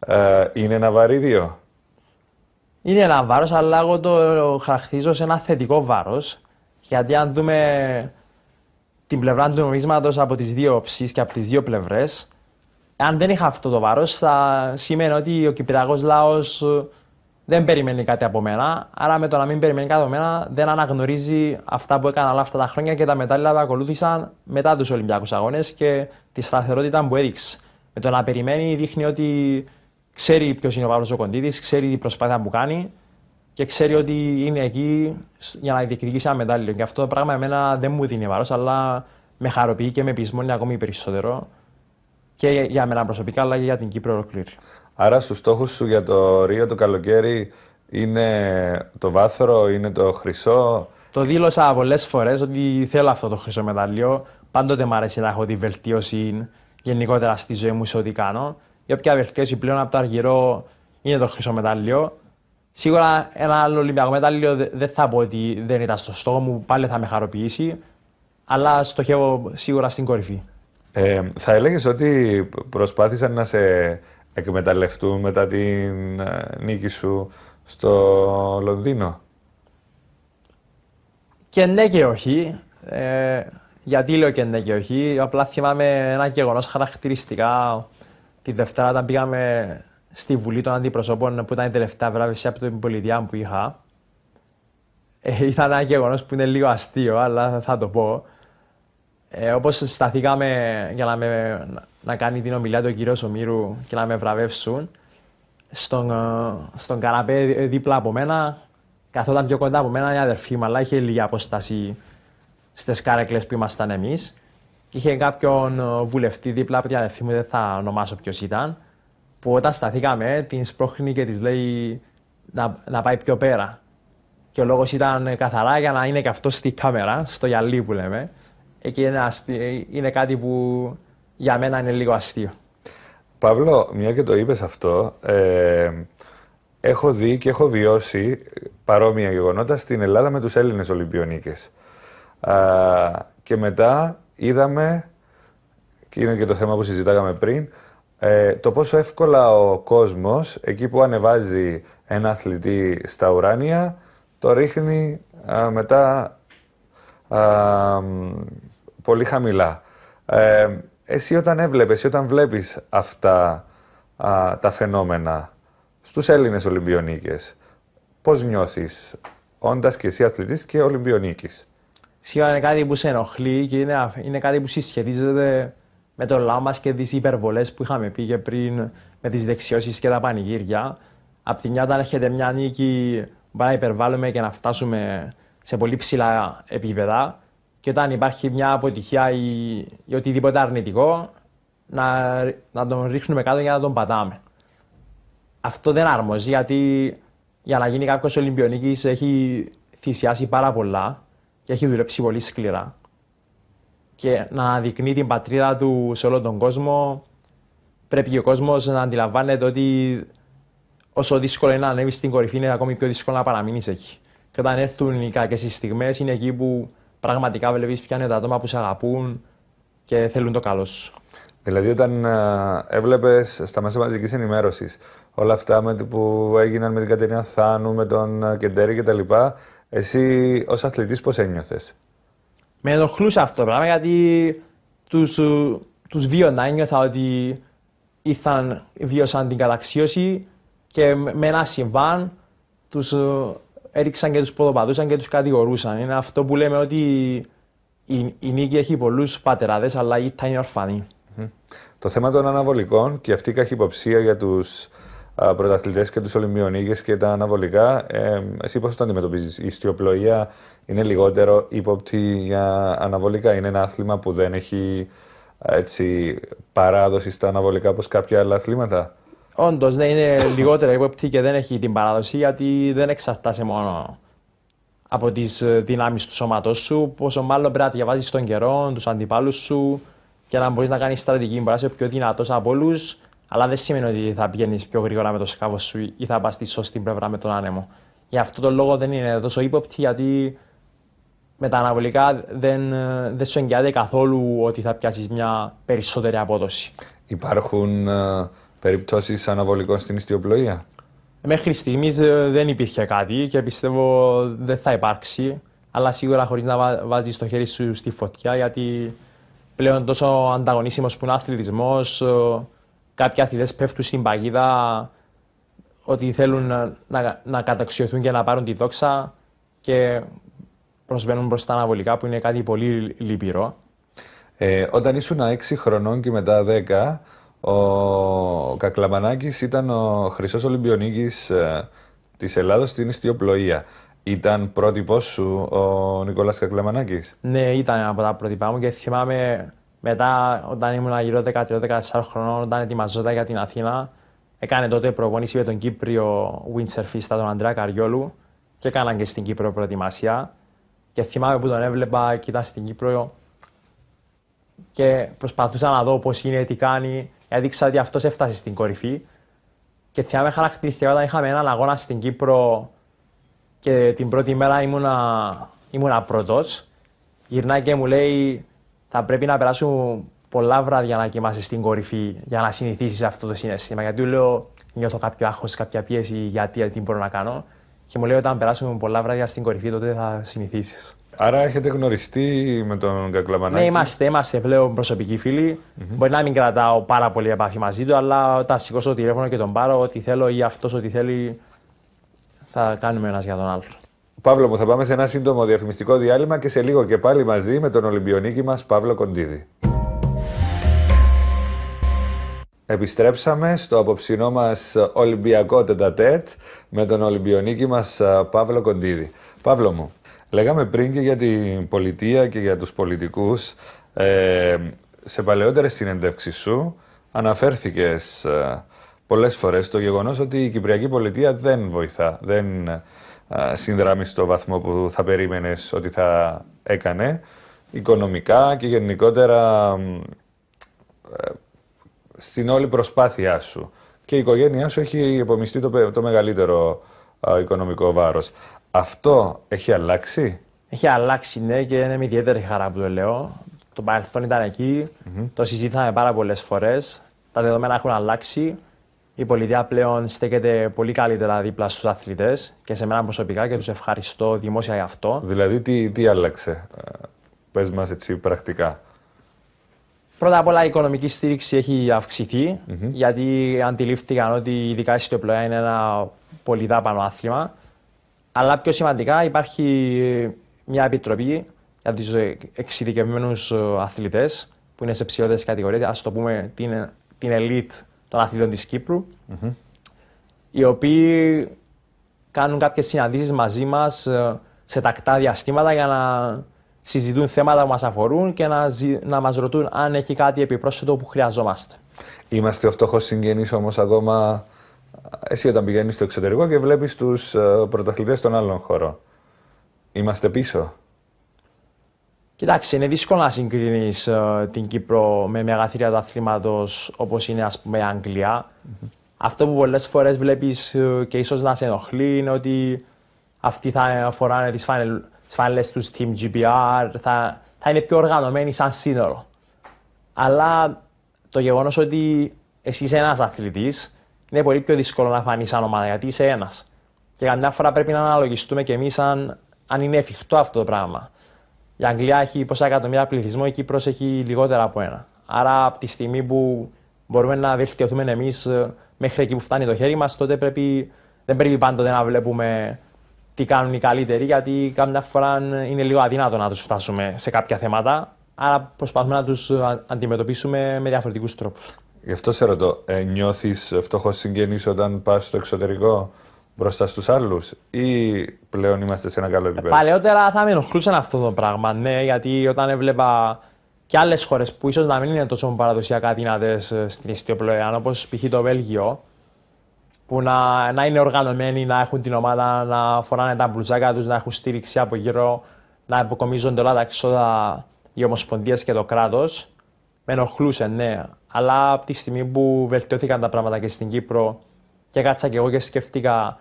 Ε, είναι ένα βαρύδιο. Είναι ένα βάρος, αλλά εγώ το χαρακτηρίζω σε ένα θετικό βάρος. Γιατί αν δούμε την πλευρά του νομίσματος από τις δύο ψήσει και από τις δύο πλευρές, αν δεν είχα αυτό το βάρος, θα σημαίνει ότι ο Κυπριακός λαός δεν περιμένει κάτι από μένα. Άρα με το να μην περιμένει κάτι από μένα δεν αναγνωρίζει αυτά που έκανα όλα αυτά τα χρόνια και τα μετάλληλα που ακολούθησαν μετά τους Ολυμπιακούς Αγώνες και τη σταθερότητα που έριξε. Με το να περιμένει δείχνει ότι ξέρει ποιος είναι ο Παύλος κοντίτη, ξέρει την προσπάθεια που κάνει και ξέρει ότι είναι εκεί για να διεκδικήσει ένα μετάλλιο. Και αυτό το πράγμα εμένα δεν μου δίνει βάρος, αλλά με χαροποιεί και με πεισμώνει ακόμη περισσότερο και για μένα προσωπικά, αλλά και για την Κύπρο ολοκλήρη. Άρα στους στόχους σου για το Ρίο το καλοκαίρι είναι το βάθρο, είναι το χρυσό. Το δήλωσα πολλές φορές ότι θέλω αυτό το χρυσό μεταλλείο. Πάντοτε μου αρέσει να έχω τη βελτίωση γενικότερα στη ζωή μου σε ό,τι κάνω. Η όποια βελτίωση πλέον από το αργυρό είναι το χρυσό μεταλλείο. Σίγουρα ένα άλλο Ολυμπιακό μετάλλιο δεν θα πω ότι δεν ήταν στο στόχο μου, πάλι θα με χαροποιήσει, αλλά στοχεύω σίγουρα στην κορυφή. Ε, θα έλεγες ότι προσπάθησαν να σε εκμεταλλευτούν μετά την ε, νίκη σου στο Λονδίνο. Και ναι και όχι. Ε, γιατί λέω και ναι και όχι. Απλά θυμάμαι ένα γεγονός χαρακτηριστικά. Τη Δευτέρα όταν πήγαμε στη Βουλή των Αντιπροσώπων που ήταν η τελευταία βράβευση από την πολιτεία που είχα. Ε, ήταν ένα γεγονός που είναι λίγο αστείο, αλλά θα το πω. Ε, Όπως σταθήκαμε για να, με, να κάνει την ομιλία του κύριο Σομίρου και να με βραβεύσουν, στον, ε, στον δίπλα από μένα, καθόταν πιο κοντά από μένα η αδερφή μου, αλλά είχε λίγη απόσταση στις κάρεκλε που ήμασταν εμείς. Είχε κάποιον ε, βουλευτή δίπλα από την αδερφή μου, δεν θα ονομάσω ποιος ήταν, που όταν σταθήκαμε, την σπρώχνει και της λέει να, να πάει πιο πέρα. Και ο λόγος ήταν καθαρά για να είναι και αυτός στη κάμερα, στο γυαλί που λέμε εκεί είναι, κάτι που για μένα είναι λίγο αστείο. Παύλο, μια και το είπες αυτό, ε, έχω δει και έχω βιώσει παρόμοια γεγονότα στην Ελλάδα με τους Έλληνες Ολυμπιονίκες. και μετά είδαμε, και είναι και το θέμα που συζητάγαμε πριν, ε, το πόσο εύκολα ο κόσμος, εκεί που ανεβάζει ένα αθλητή στα ουράνια, το ρίχνει μετά πολύ χαμηλά. Ε, εσύ όταν έβλεπες, όταν βλέπεις αυτά τα φαινόμενα στους Έλληνες Ολυμπιονίκες, πώς νιώθεις όντας και εσύ αθλητής και Ολυμπιονίκης. Σίγουρα είναι κάτι που σε ενοχλεί και είναι, είναι κάτι που συσχετίζεται με το λάμα και τις υπερβολές που είχαμε πει και πριν με τις δεξιώσεις και τα πανηγύρια. Απ' τη μια, όταν έρχεται μια νίκη, μπορεί να υπερβάλλουμε και να φτάσουμε σε πολύ ψηλά επίπεδα και όταν υπάρχει μια αποτυχία ή, ή οτιδήποτε αρνητικό, να, να τον ρίχνουμε κάτω για να τον πατάμε. Αυτό δεν άρμοζει γιατί για να γίνει κάποιος ολυμπιονίκης έχει θυσιάσει πάρα πολλά και έχει δουλέψει πολύ σκληρά. Και να αναδεικνύει την πατρίδα του σε όλο τον κόσμο, πρέπει και ο κόσμος να αντιλαμβάνεται ότι όσο δύσκολο είναι να ανέβεις στην κορυφή, είναι ακόμη πιο δύσκολο να παραμείνεις εκεί. Και όταν έρθουν οι κακές στιγμές, είναι εκεί που πραγματικά βλέπεις ποια είναι τα άτομα που σε αγαπούν και θέλουν το καλό σου. Δηλαδή, όταν ε, έβλεπες στα μέσα μαζικής ενημέρωσης όλα αυτά με, που έγιναν με την Κατερίνα Θάνου, με τον ε, Κεντέρη κτλ., εσύ ως αθλητής πώς ένιωθες. Με ενοχλούσε αυτό το πράγμα γιατί τους ε, βίωνα, ένιωθα ότι ήρθαν, βίωσαν την καταξίωση και με ένα συμβάν τους έριξαν και τους ποδοπατούσαν και τους κατηγορούσαν. Είναι αυτό που λέμε ότι η, η νίκη έχει πολλούς πατεράδες, αλλά η ηττα είναι Το θέμα των αναβολικών και αυτή η καχυποψία για τους πρωταθλητές και τους Ολυμπιονίκες και τα αναβολικά, ε, εσύ πώς το αντιμετωπίζεις. Η ιστιοπλοεία είναι λιγότερο ύποπτη για αναβολικά. Είναι ένα άθλημα που δεν έχει έτσι, παράδοση στα αναβολικά όπως κάποια άλλα αθλήματα. Όντως, ναι, είναι λιγότερο ύποπτη και δεν έχει την παράδοση γιατί δεν εξαρτάται μόνο από τις ε, δυνάμεις του σώματός σου, πόσο μάλλον πρέπει να διαβάζει τον καιρό, τους αντιπάλους σου και να μπορείς να κάνεις στρατηγική. Μπορείς να είσαι πιο δυνατός από όλους, αλλά δεν σημαίνει ότι θα πηγαίνεις πιο γρήγορα με το σκάφο σου ή θα πας στη σωστή πλευρά με τον άνεμο. Γι' αυτό τον λόγο δεν είναι τόσο ύποπτη, γιατί με τα αναβολικά δεν, ε, δεν σου εγγυάται καθόλου ότι θα πιάσεις μια περισσότερη απόδοση. Υπάρχουν ε, Περιπτώσεις αναβολικών στην ιστιοπλοεία. Μέχρι στιγμής ε, δεν υπήρχε κάτι και πιστεύω δεν θα υπάρξει. Αλλά σίγουρα χωρίς να βάζεις το χέρι σου στη φωτιά, γιατί πλέον τόσο ανταγωνίσιμος που είναι αθλητισμός, ε, κάποιοι αθλητές πέφτουν στην παγίδα ότι θέλουν να, να, καταξιωθούν και να πάρουν τη δόξα και προσβαίνουν προς τα αναβολικά που είναι κάτι πολύ λυπηρό. Ε, όταν ήσουν 6 χρονών και μετά 10, ο Κακλαμανάκης ήταν ο χρυσός Ολυμπιονίκης ε, της Ελλάδος στην ιστιοπλοεία. Ήταν πρότυπος σου ο Νικόλας Κακλαμανάκης. Ναι, ήταν ένα από τα πρότυπά μου και θυμάμαι μετά όταν ήμουν γύρω 13-14 χρονών, όταν ετοιμαζόταν για την Αθήνα, έκανε τότε προπονήση με τον Κύπριο windsurfista τον Αντρέα Καριόλου και έκαναν και στην Κύπρο προετοιμασία. Και θυμάμαι που τον έβλεπα και ήταν στην Κύπρο και προσπαθούσα να δω πώς είναι, τι κάνει έδειξα ότι αυτός έφτασε στην κορυφή. Και θυμάμαι χαρακτηριστικά όταν είχαμε έναν αγώνα στην Κύπρο και την πρώτη μέρα ήμουνα, ήμουνα πρώτος. Γυρνάει και μου λέει: Θα πρέπει να περάσουν πολλά βράδια να κοιμάσαι στην κορυφή για να συνηθίσεις αυτό το συνέστημα. Γιατί του λέω: Νιώθω κάποιο άγχος, κάποια πίεση, γιατί, τι μπορώ να κάνω. Και μου λέει: Όταν περάσουμε πολλά βράδια στην κορυφή, τότε θα συνηθίσεις. Άρα έχετε γνωριστεί με τον Κακλαμανάκη. Ναι, είμαστε, είμαστε πλέον προσωπικοί φίλοι. Mm-hmm. Μπορεί να μην κρατάω πάρα πολύ επαφή μαζί του, αλλά όταν σηκώσω το τηλέφωνο και τον πάρω, ό,τι θέλω ή αυτός ό,τι θέλει, θα κάνουμε ένας για τον άλλο. Παύλο, μου θα πάμε σε ένα σύντομο διαφημιστικό διάλειμμα και σε λίγο και πάλι μαζί με τον Ολυμπιονίκη μας Παύλο Κοντίδη. Επιστρέψαμε στο απόψινό μας Ολυμπιακό τετατέτ με τον Ολυμπιονίκη μας Παύλο Κοντίδη. Παύλο μου, Λέγαμε πριν και για την πολιτεία και για τους πολιτικούς. Ε, σε παλαιότερες συνεντεύξεις σου αναφέρθηκες ε, πολλές φορές το γεγονός ότι η Κυπριακή πολιτεία δεν βοηθά, δεν ε, συνδράμει στο βαθμό που θα περίμενες ότι θα έκανε οικονομικά και γενικότερα ε, στην όλη προσπάθειά σου. Και η οικογένειά σου έχει υπομειστεί το, το μεγαλύτερο ε, οικονομικό βάρος. Αυτό έχει αλλάξει. Έχει αλλάξει, ναι, και είναι με ιδιαίτερη χαρά που το λέω. Το παρελθόν ήταν εκεί, mm-hmm. το συζήτησαμε πάρα πολλές φορές. Τα δεδομένα έχουν αλλάξει. Η πολιτεία πλέον στέκεται πολύ καλύτερα δίπλα στους αθλητές και σε μένα προσωπικά και τους ευχαριστώ δημόσια για αυτό. Δηλαδή, τι, τι άλλαξε, ε, πες μας έτσι πρακτικά. Πρώτα απ' όλα, η οικονομική στήριξη έχει αυξηθεί, mm-hmm. γιατί αντιλήφθηκαν ότι ειδικά η ιστοπλοεία είναι ένα πολύ δάπανο άθλημα. Αλλά πιο σημαντικά υπάρχει μια επιτροπή για τους εξειδικευμένους ε, αθλητές που είναι σε ψηλότερες κατηγορίες. Ας το πούμε την, την elite των αθλητών της κυπρου Οι οποίοι κάνουν κάποιες συναντήσεις μαζί μας ε, σε τακτά διαστήματα για να συζητούν θέματα που μας αφορούν και να, να μας ρωτούν αν έχει κάτι επιπρόσθετο που χρειαζόμαστε. Είμαστε ο φτωχός συγγενή όμως ακόμα εσύ όταν πηγαίνεις στο εξωτερικό και βλέπεις τους ε, πρωταθλητές των άλλων χωρών. Είμαστε πίσω. Κοιτάξτε, είναι δύσκολο να συγκρίνεις ε, την Κύπρο με μεγαθύρια του αθλήματος όπως είναι ας πούμε, η αγγλια Αυτό που πολλές φορές βλέπεις ε, και ίσως να σε ενοχλεί είναι ότι αυτοί θα φοράνε τις φάνελε τους Team GPR, θα, θα είναι πιο οργανωμένοι σαν σύνολο. Αλλά το γεγονός ότι εσύ είσαι ένας αθλητής, είναι πολύ πιο δύσκολο να φανείς σαν ομάδα γιατί είσαι ένας. Και καμιά φορά πρέπει να αναλογιστούμε κι εμείς αν, αν είναι εφικτό αυτό το πράγμα. Η Αγγλία έχει πόσα εκατομμύρια πληθυσμό, η Κύπρος έχει λιγότερα από ένα. Άρα, από τη στιγμή που μπορούμε να βελτιωθούμε εμείς ε, μέχρι εκεί που φτάνει το χέρι μας, τότε πρέπει, δεν πρέπει πάντοτε να βλέπουμε τι κάνουν οι καλύτεροι, γιατί καμιά φορά είναι λίγο αδύνατο να τους φτάσουμε σε κάποια θέματα. Άρα, προσπαθούμε να τους ε, αντιμετωπίσουμε με διαφορετικούς τρόπους. Γι' αυτό σε ρωτώ, ε, νιώθεις φτωχός συγγενής όταν πας στο εξωτερικό μπροστά στους άλλους, ή πλέον είμαστε σε ένα καλό επίπεδο. παλαιότερα θα με ενοχλούσαν αυτό το πράγμα, ναι, γιατί όταν έβλεπα και άλλες χώρες που ίσως να μην είναι τόσο παραδοσιακά δυνατές ε, στην ιστοπλοεία, όπως π.χ. το Βέλγιο, που να, να είναι οργανωμένοι, να έχουν την ομάδα, να φοράνε τα μπλουζάκια τους, να έχουν στήριξη από γύρω, να αποκομίζονται όλα τα εξόδα οι ομοσπονδίε και το κράτος. Με ενοχλούσε, ναι. Αλλά από τη στιγμή που βελτιώθηκαν τα πράγματα και στην Κύπρο και κάτσα και εγώ και σκέφτηκα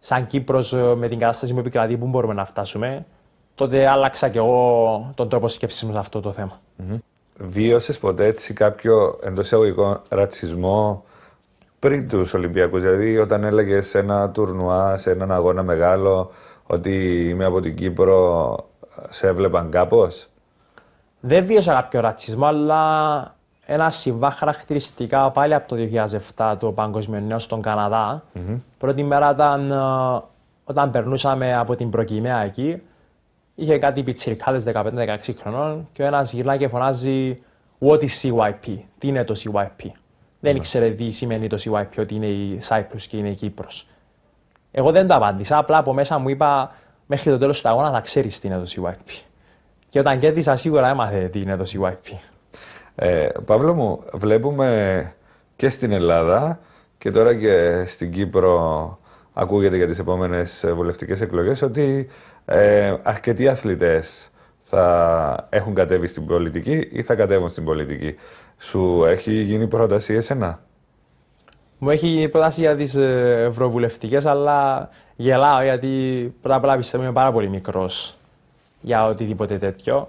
σαν κύπρος ε, με την κατάσταση που επικρατεί πού μπορούμε να φτάσουμε, τότε άλλαξα και εγώ τον τρόπο σκέψή μου σε αυτό το θέμα. Mm-hmm. Βίωσες ποτέ έτσι κάποιο εντός εγωγικών ρατσισμό πριν τους Ολυμπιακούς. Δηλαδή, όταν έλεγες σε ένα τουρνουά, σε έναν αγώνα μεγάλο, ότι είμαι από την Κύπρο, σε έβλεπαν κάπως. Δεν βίωσα κάποιο ρατσισμό, αλλά ένα συμβά χαρακτηριστικά πάλι από το 2007 το Παγκοσμίου Νέο στον καναδα mm-hmm. Πρώτη μέρα ήταν ε, όταν περνούσαμε από την προκυμαία εκεί. Είχε κάτι πιτσιρικάδες 15-16 χρονών και ο ένας γυρνάει και φωνάζει What is CYP? Τι είναι το CYP? Δεν ναι. ήξερε τι σημαίνει το CYP, ότι είναι η Cyprus και είναι η κύπρος. Εγώ δεν το απάντησα, απλά από μέσα μου είπα μέχρι το τέλος του αγώνα θα ξέρεις τι είναι το CYP. Και όταν κέρδισα σίγουρα έμαθε τι είναι το CYP. Ε, Παύλο μου, βλέπουμε και στην Ελλάδα και τώρα και στην Κύπρο ακούγεται για τις επόμενες βουλευτικές εκλογές ότι ε, αρκετοί αθλητές θα έχουν κατέβει στην πολιτική ή θα κατέβουν στην πολιτική. Σου έχει γίνει πρόταση εσένα? Μου έχει γίνει πρόταση για τις ε, ευρωβουλευτικές, αλλά γελάω γιατί πρώτα απ' όλα πιστεύω είμαι πάρα πολύ μικρός για οτιδήποτε τέτοιο.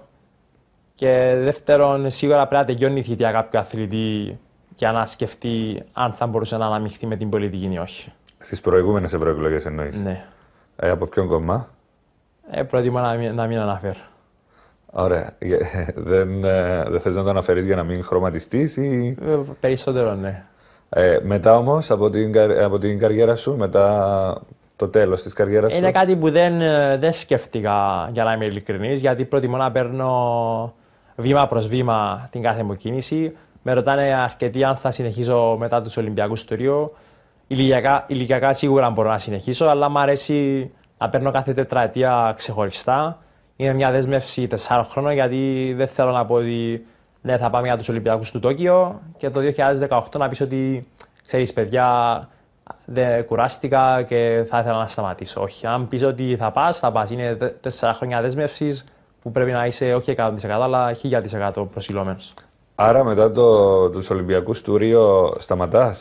Και δεύτερον, σίγουρα πρέπει να τελειώνει η θητεία κάποιου αθλητή για να σκεφτεί αν θα μπορούσε να αναμειχθεί με την πολιτική ή όχι. Στις προηγούμενες ευρωεκλογές εννοείς. Ναι. Ε, από ποιον κόμμα. Ε, προτιμώ να, μην, να μην αναφέρω. Ωραία. Ε, δεν, ε, δεν θες να το αναφέρεις για να μην χρωματιστείς ή... Ε, περισσότερο, ναι. Ε, μετά όμως, από την, από την καριέρα σου, μετά το τέλος της καριέρας σου... Είναι κάτι που δεν, ε, δεν σκέφτηκα, για να είμαι ειλικρινής, γιατί προτιμώ να παίρνω βήμα προς βήμα την κάθε μου κίνηση. Με ρωτάνε αρκετοί αν θα συνεχίσω μετά τους Ολυμπιακούς του Ρίο. Ηλικιακά, ηλικιακά σίγουρα μπορώ να συνεχίσω, αλλά μου αρέσει να παίρνω κάθε τετραετία ξεχωριστά. Είναι μια δέσμευση 4 χρόνων, γιατί δεν θέλω να πω ότι ναι, θα πάμε για τους Ολυμπιάκου του Τόκιο και το 2018 να πεις ότι, ξέρεις, παιδιά, δεν κουράστηκα και θα ήθελα να σταματήσω. Όχι, αν πεις ότι θα πας, θα πας Είναι 4 χρόνια δέσμευσης που πρέπει να είσαι όχι 100% αλλά 1000% προσιλωμένος. Άρα μετά το, τους Ολυμπιακούς του Ρίο σταματάς.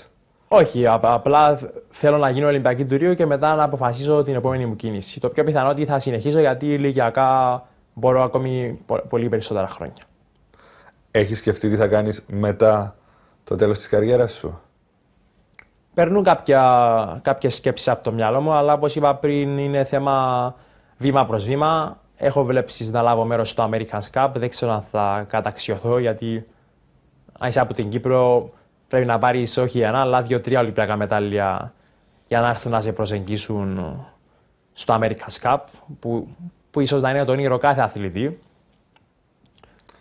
Όχι, απ, απλά θέλω να γίνω Ολυμπιακή του Ρίο και μετά να αποφασίσω την επόμενη μου κίνηση. Το πιο πιθανό ότι θα συνεχίσω γιατί ηλικιακά μπορώ ακόμη πολύ περισσότερα χρόνια. Έχεις σκεφτεί τι θα κάνεις μετά το τέλος της καριέρας σου. Περνούν κάποια, σκέψει σκέψεις από το μυαλό μου, αλλά όπως είπα πριν είναι θέμα βήμα προς βήμα Έχω βλέψει να λάβω μέρος στο American Cup. Δεν ξέρω αν θα καταξιωθώ γιατί αν είσαι από την Κύπρο πρέπει να πάρεις όχι ένα, αλλά δύο-τρία Ολυμπιακά μετάλλια για να έρθουν να σε προσεγγίσουν στο America's Cup, που, που ίσως να είναι το όνειρο κάθε αθλητή.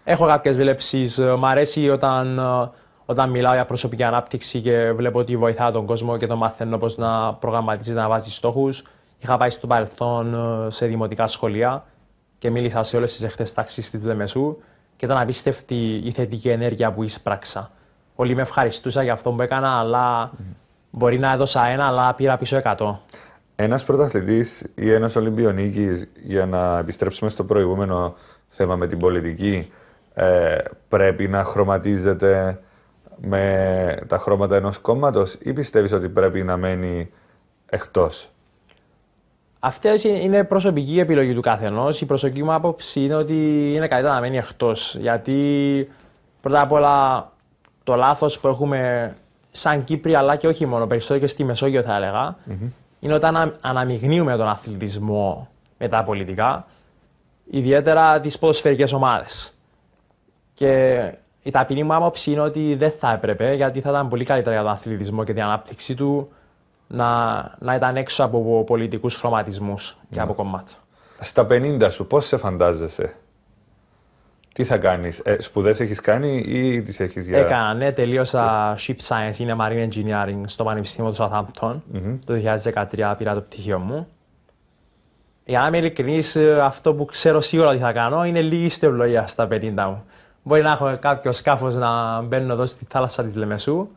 Έχω κάποιες βλέψεις. Μ' αρέσει όταν, όταν μιλάω για προσωπική ανάπτυξη και βλέπω ότι βοηθά τον κόσμο και τον μαθαίνω πώς να προγραμματίζει, να βάζει στόχους. Είχα πάει στο παρελθόν σε δημοτικά σχολεία και μίλησα σε όλες τις εχθές τάξεις της Δεμεσού και ήταν απίστευτη η θετική ενέργεια που εισπράξα. Όλοι με ευχαριστούσα για αυτό που έκανα, αλλά mm. μπορεί να έδωσα ένα, αλλά πήρα πίσω 100. Ένας πρωταθλητής ή ένας Ολυμπιονίκης, για να επιστρέψουμε στο προηγούμενο θέμα με την πολιτική, ε, πρέπει να χρωματίζεται με τα χρώματα ενός κόμματος. ή πιστεύεις ότι πρέπει να μένει εκτός. Αυτές είναι προσωπική επιλογή του καθενός. Η προσωπική μου άποψη είναι ότι είναι καλύτερα να μένει εκτός. Γιατί πρώτα απ' όλα το λάθος που έχουμε σαν Κύπροι, αλλά και όχι μόνο, περισσότερο και στη Μεσόγειο θα ελεγα είναι όταν αναμειγνύουμε τον αθλητισμό με τα πολιτικά, ιδιαίτερα τις ποδοσφαιρικές ομάδες. Και η ταπεινή μου άποψη είναι ότι δεν θα έπρεπε, γιατί θα ήταν πολύ καλύτερα για τον αθλητισμό και την ανάπτυξή του να, να ήταν έξω από πολιτικούς χρωματισμούς και από ναι. κομμάτια. Στα 50 σου, πώς σε φαντάζεσαι, τι θα κάνεις, ε, Σπουδές έχεις κάνει ή τις έχεις για. Έκανα, ναι, τελείωσα Ship Science, είναι Marine Engineering στο Πανεπιστήμιο του Southampton. Mm-hmm. Το 2013 πήρα το πτυχίο μου. Για να είμαι ειλικρινής, ε, αυτό που ξέρω σίγουρα ότι θα κάνω είναι λίγη στευλογία στα 50 μου. Μπορεί να έχω κάποιο σκάφος να μπαίνω εδώ στη θάλασσα της Λεμεσού,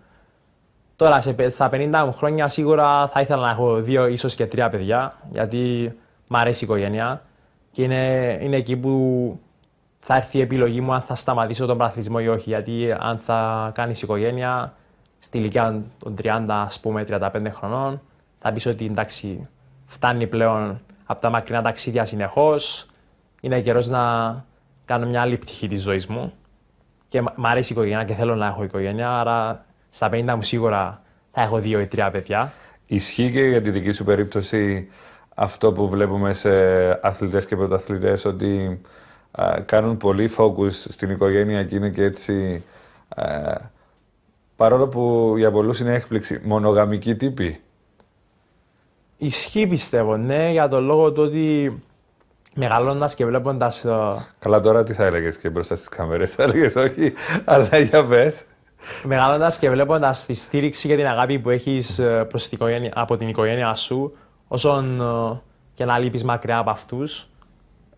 Τώρα, στα 50 χρόνια σίγουρα θα ήθελα να έχω δύο, ίσως και τρία παιδιά, γιατί μ' αρέσει η οικογένεια και είναι, εκεί που θα έρθει η επιλογή μου αν θα σταματήσω τον πραθυσμό ή όχι, γιατί αν θα κάνεις οικογένεια στη ηλικία των 30, ας πούμε, 35 χρονών, θα πεις ότι εντάξει, φτάνει πλέον από τα μακρινά ταξίδια συνεχώς. είναι καιρός να κάνω μια άλλη πτυχή της ζωής μου και μ' αρέσει η οικογένεια και θέλω να έχω οικογένεια, άρα στα 50 μου σίγουρα θα έχω δύο ή τρία παιδιά. Ισχύει και για τη δική σου περίπτωση αυτό που βλέπουμε σε αθλητές και πρωταθλητές ότι κάνουν πολύ focus στην οικογένεια και είναι και έτσι παρόλο που για πολλούς είναι έκπληξη, μονογαμική τύπη. Ισχύει πιστεύω, ναι, για τον λόγο του ότι μεγαλώντα και βλέποντας. Καλά, τώρα τι θα έλεγες και μπροστά στις κάμερες, θα έλεγες όχι, αλλά για πες. Μεγαλώντας και βλέποντας τη στήριξη και την αγάπη που έχεις ε, από την οικογένειά σου, όσον ε, και να λείπεις μακριά από αυτούς,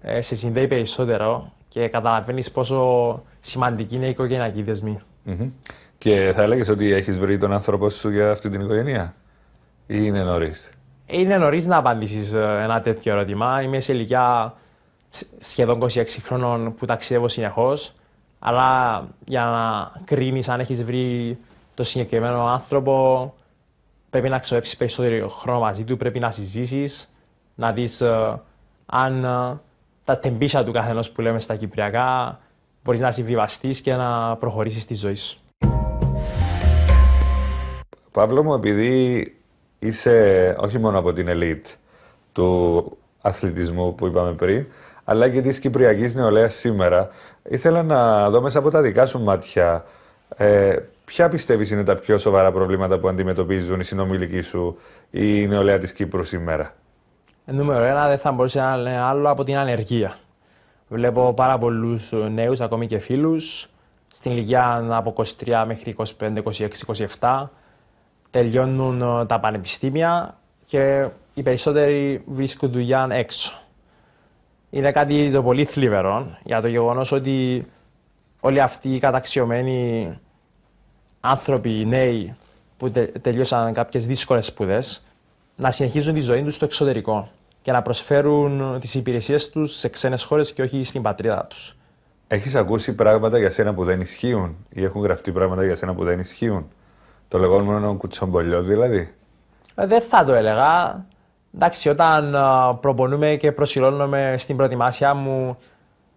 ε, σε συνδέει περισσότερο και καταλαβαίνεις πόσο σημαντική είναι η οικογενειακή δεσμή. Και θα έλεγες ότι έχεις βρει τον άνθρωπό σου για αυτή την οικογένεια, ή είναι νωρίς. Είναι νωρίς να απαντήσεις ένα τέτοιο ερώτημα. Είμαι σε ηλικία σχεδόν 26 χρόνων που ταξιδεύω συνεχώς. Αλλά για να κρίνεις αν έχεις βρει το συγκεκριμένο άνθρωπο, πρέπει να ξοδέψεις περισσότερο χρόνο μαζί του, πρέπει να συζήσεις, να δεις ε, αν ε, τα τεμπίσια του καθενός που λέμε στα κυπριακά μπορείς να συμβιβαστείς και να προχωρήσεις τη ζωή σου. Παύλο μου, επειδή είσαι όχι μόνο από την ελίτ του αθλητισμού που είπαμε πριν, αλλά και τη Κυπριακή Νεολαία σήμερα. Ήθελα να δω μέσα από τα δικά σου μάτια ε, ποια πιστεύεις είναι τα πιο σοβαρά προβλήματα που αντιμετωπίζουν οι συνομιλικοί σου η η νεολαία της Κύπρου σήμερα. Ε, νούμερο ένα δεν θα μπορούσε να είναι άλλο από την ανεργία. Βλέπω πάρα πολλούς νέους, ακόμη και φίλους, στην ηλικία από 23 μέχρι 25, 26, 27. Τελειώνουν ε, τα πανεπιστήμια και οι περισσότεροι βρίσκουν δουλειά έξω είναι κάτι το πολύ θλιβερό για το γεγονός ότι όλοι αυτοί οι καταξιωμένοι άνθρωποι, οι νέοι που τε, τελειώσαν κάποιες δύσκολες σπουδές, να συνεχίζουν τη ζωή τους στο εξωτερικό και να προσφέρουν τις υπηρεσίες τους σε ξένες χώρες και όχι στην πατρίδα τους. Έχεις ακούσει πράγματα για σένα που δεν ισχύουν ή έχουν γραφτεί πράγματα για σένα που δεν ισχύουν. Το λεγόμενο κουτσομπολιό δηλαδή. Ε, δεν θα το έλεγα. Εντάξει, όταν ε, προπονούμε και προσιλώνομαι στην προετοιμάσια μου,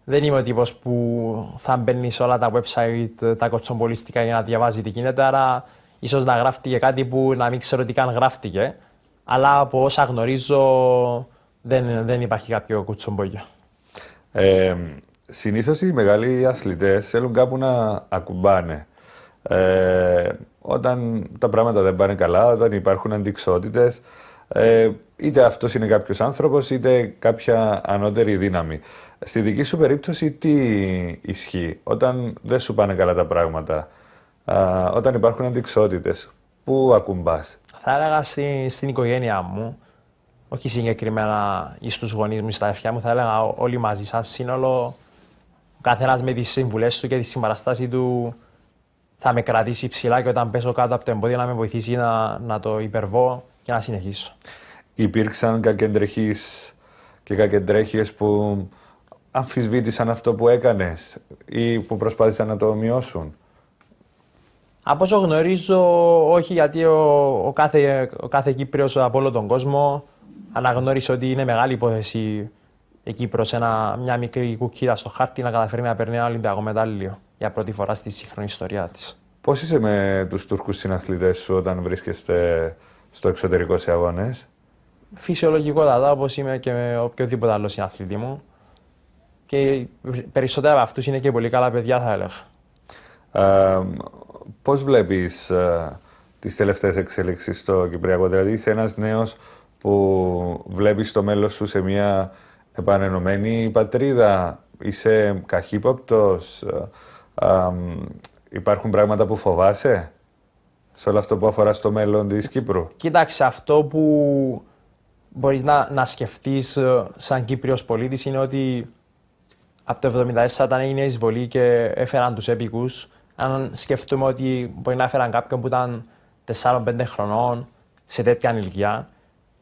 δεν είμαι ο τύπος που θα μπαίνει σε όλα τα website, τα κοτσομπολιστικά για να διαβάζει τι γίνεται, άρα ίσως να γράφτηκε κάτι που να μην ξέρω τι καν γράφτηκε, αλλά από όσα γνωρίζω δεν, δεν υπάρχει κάποιο κουτσομπόγιο. Ε, συνήθως οι μεγάλοι αθλητές θέλουν κάπου να ακουμπάνε. Ε, όταν τα πράγματα δεν πάνε καλά, όταν υπάρχουν αντικσότητες, ε, είτε αυτός είναι κάποιος άνθρωπος, είτε κάποια ανώτερη δύναμη. Στη δική σου περίπτωση, τι ισχύει όταν δεν σου πάνε καλά τα πράγματα, όταν υπάρχουν αντικσότητε, πού ακουμπάς. Θα έλεγα στην οικογένειά μου, όχι συγκεκριμένα ή στου γονείς μου, στα αρχιά μου, θα έλεγα όλοι μαζί, σαν σύνολο, ο καθένας με τις συμβουλές του και τη συμπαραστάση του θα με κρατήσει ψηλά και όταν πέσω κάτω από το εμπόδιο να με βοηθήσει να, να το υπερβώ και να συνεχίσω. Υπήρξαν κακεντρέχει και κακεντρέχειες που αμφισβήτησαν αυτό που έκανες ή που προσπάθησαν να το μειώσουν. Από όσο γνωρίζω, όχι γιατί ο, κάθε, ο κάθε Κύπριος από όλο τον κόσμο αναγνώρισε ότι είναι μεγάλη υπόθεση η Κύπρος ένα, μια μικρή κουκίδα στο χάρτη να καταφέρει να παίρνει ένα Ολυμπιακό μετάλλιο για πρώτη φορά στη σύγχρονη ιστορία της. Πώς είσαι με τους Τούρκους συναθλητές σου όταν βρίσκεστε στο εξωτερικό σε αγώνες. Φυσιολογικότατα, όπως είμαι και με οποιοδήποτε άλλο συναθλητή μου. Και περισσότερα από αυτούς είναι και πολύ καλά παιδιά, θα έλεγα. Ε, Πώς βλέπεις ε, τις τελευταίες εξελίξεις στο Κυπριακό, Δηλαδή, είσαι ένας νέος που βλέπεις το μέλλον σου σε μια επανενωμένη πατρίδα. Είσαι καχύποπτος. Ε, υπάρχουν πράγματα που φοβάσαι σε όλο αυτό που αφορά στο μέλλον της Κύπρου. Κοίταξε, αυτό που μπορείς να, να σκεφτείς ε, σαν Κύπριος πολίτης είναι ότι από το 1974 όταν έγινε η εισβολή και έφεραν τους έπικους, αν σκεφτούμε ότι μπορεί να έφεραν κάποιον που ήταν 4-5 χρονών σε τέτοια ηλικία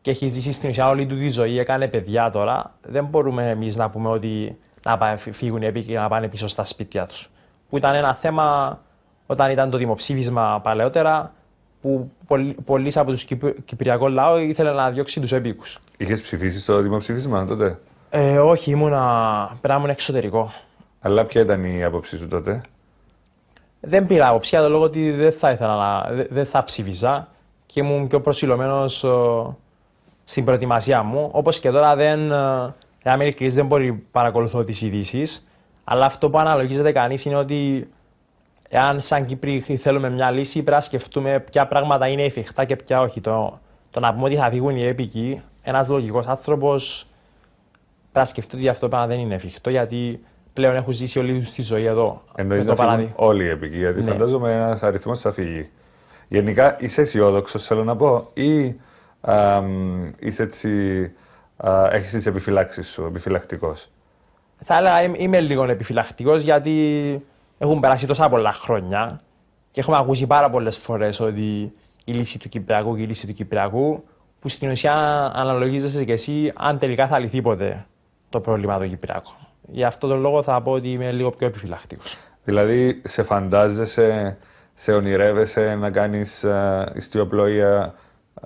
και έχει ζήσει στην ουσία όλη του τη ζωή, έκανε παιδιά τώρα, δεν μπορούμε εμείς να πούμε ότι να φύγουν οι έπικοι να πάνε πίσω στα σπίτια τους. Που ήταν ένα θέμα όταν ήταν το δημοψήφισμα παλαιότερα, που πολλοί από τους Κυπριακό λαό ήθελαν να διώξει τους επίκους. Είχες ψηφίσει στο δημοψήφισμα τότε. Ε, όχι, ήμουνα, ήμουν εξωτερικό. Αλλά ποια ήταν η άποψή σου τότε. Δεν πήρα άποψη για το λόγο ότι δεν θα, ήθελα να, δεν θα ψηφιζα και ήμουν πιο προσιλωμένος στην προετοιμασία μου. Όπως και τώρα δεν. Εάν είμαι δεν μπορεί να παρακολουθώ τις ειδήσεις. Αλλά αυτό που αναλογίζεται κανείς είναι ότι εάν σαν Κύπροι θέλουμε μια λύση, πρέπει να σκεφτούμε ποια πράγματα είναι εφικτά και ποια όχι. Το, το να πούμε ότι θα φύγουν οι έπικοι, ένας λογικός άνθρωπος πρέπει να σκεφτεί ότι αυτό πράγμα δεν είναι εφικτό, γιατί πλέον έχουν ζήσει όλοι τους τη ζωή εδώ. Εννοείς να φύγουν όλοι οι έπικοι, γιατί ναι. φαντάζομαι ένας αριθμός θα φύγει. Γενικά είσαι αισιόδοξο, θέλω να πω, ή είσαι έτσι. Έχεις τις επιφυλάξεις σου, επιφυλακτικός. Θα έλεγα είμαι λίγο επιφυλακτικός γιατί έχουν περάσει τόσα πολλά χρόνια και έχουμε ακούσει πάρα πολλές φορές ότι η λύση του Κυπριακού και η λύση του Κυπριακού, που στην ουσία αναλογίζεσαι και εσύ αν τελικά θα λυθεί ποτέ το πρόβλημα του Κυπριακού. Γι' αυτό τον λόγο θα πω ότι είμαι λίγο πιο επιφυλακτικός. Δηλαδή, σε φαντάζεσαι, σε ονειρεύεσαι να κάνεις ε, ιστιοπλοεία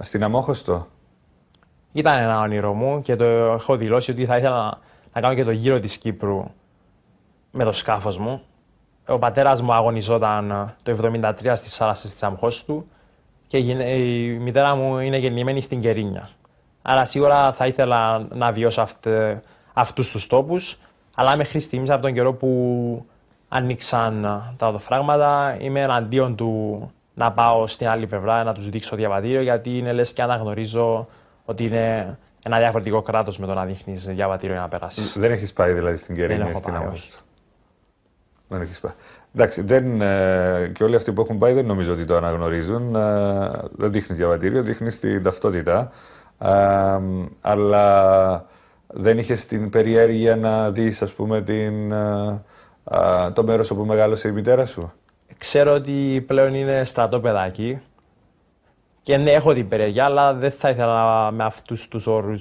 στην Αμόχωστο. Ήταν ένα όνειρο μου και το έχω δηλώσει ότι θα ήθελα να κάνω και το γύρο της Κύπρου με το σκάφος μου. Ο πατέρας μου αγωνιζόταν ε, το 1973 στις θάλασσες της Αμχώστου και ε, η μητέρα μου είναι γεννημένη στην Κερίνια. Άρα σίγουρα θα ήθελα να βιώσω αυτε, αυτούς τους τόπους, αλλά μέχρι στιγμής από τον καιρό που άνοιξαν ε, τα οδοφράγματα είμαι εναντίον του να πάω στην άλλη πλευρά, να τους δείξω διαβατήριο, γιατί είναι λες και αναγνωρίζω ότι είναι ένα διαφορετικό κράτος με το να δείχνεις διαβατήριο για να περάσεις. Δεν έχεις πάει δηλαδή στην Κερίνια, στην Αμχώστου πάει. Εντάξει, δεν, ε, και όλοι αυτοί που έχουν πάει δεν νομίζω ότι το αναγνωρίζουν. Ε, δεν δείχνεις διαβατήριο, δείχνεις την ταυτότητα. Ε, αλλά δεν είχες την περιέργεια να δεις, ας πούμε, ε, το μέρος όπου μεγάλωσε η μητέρα σου. Ξέρω ότι πλέον είναι στρατόπεδάκι. Και ναι, έχω την περιέργεια, αλλά δεν θα ήθελα με αυτούς τους όρους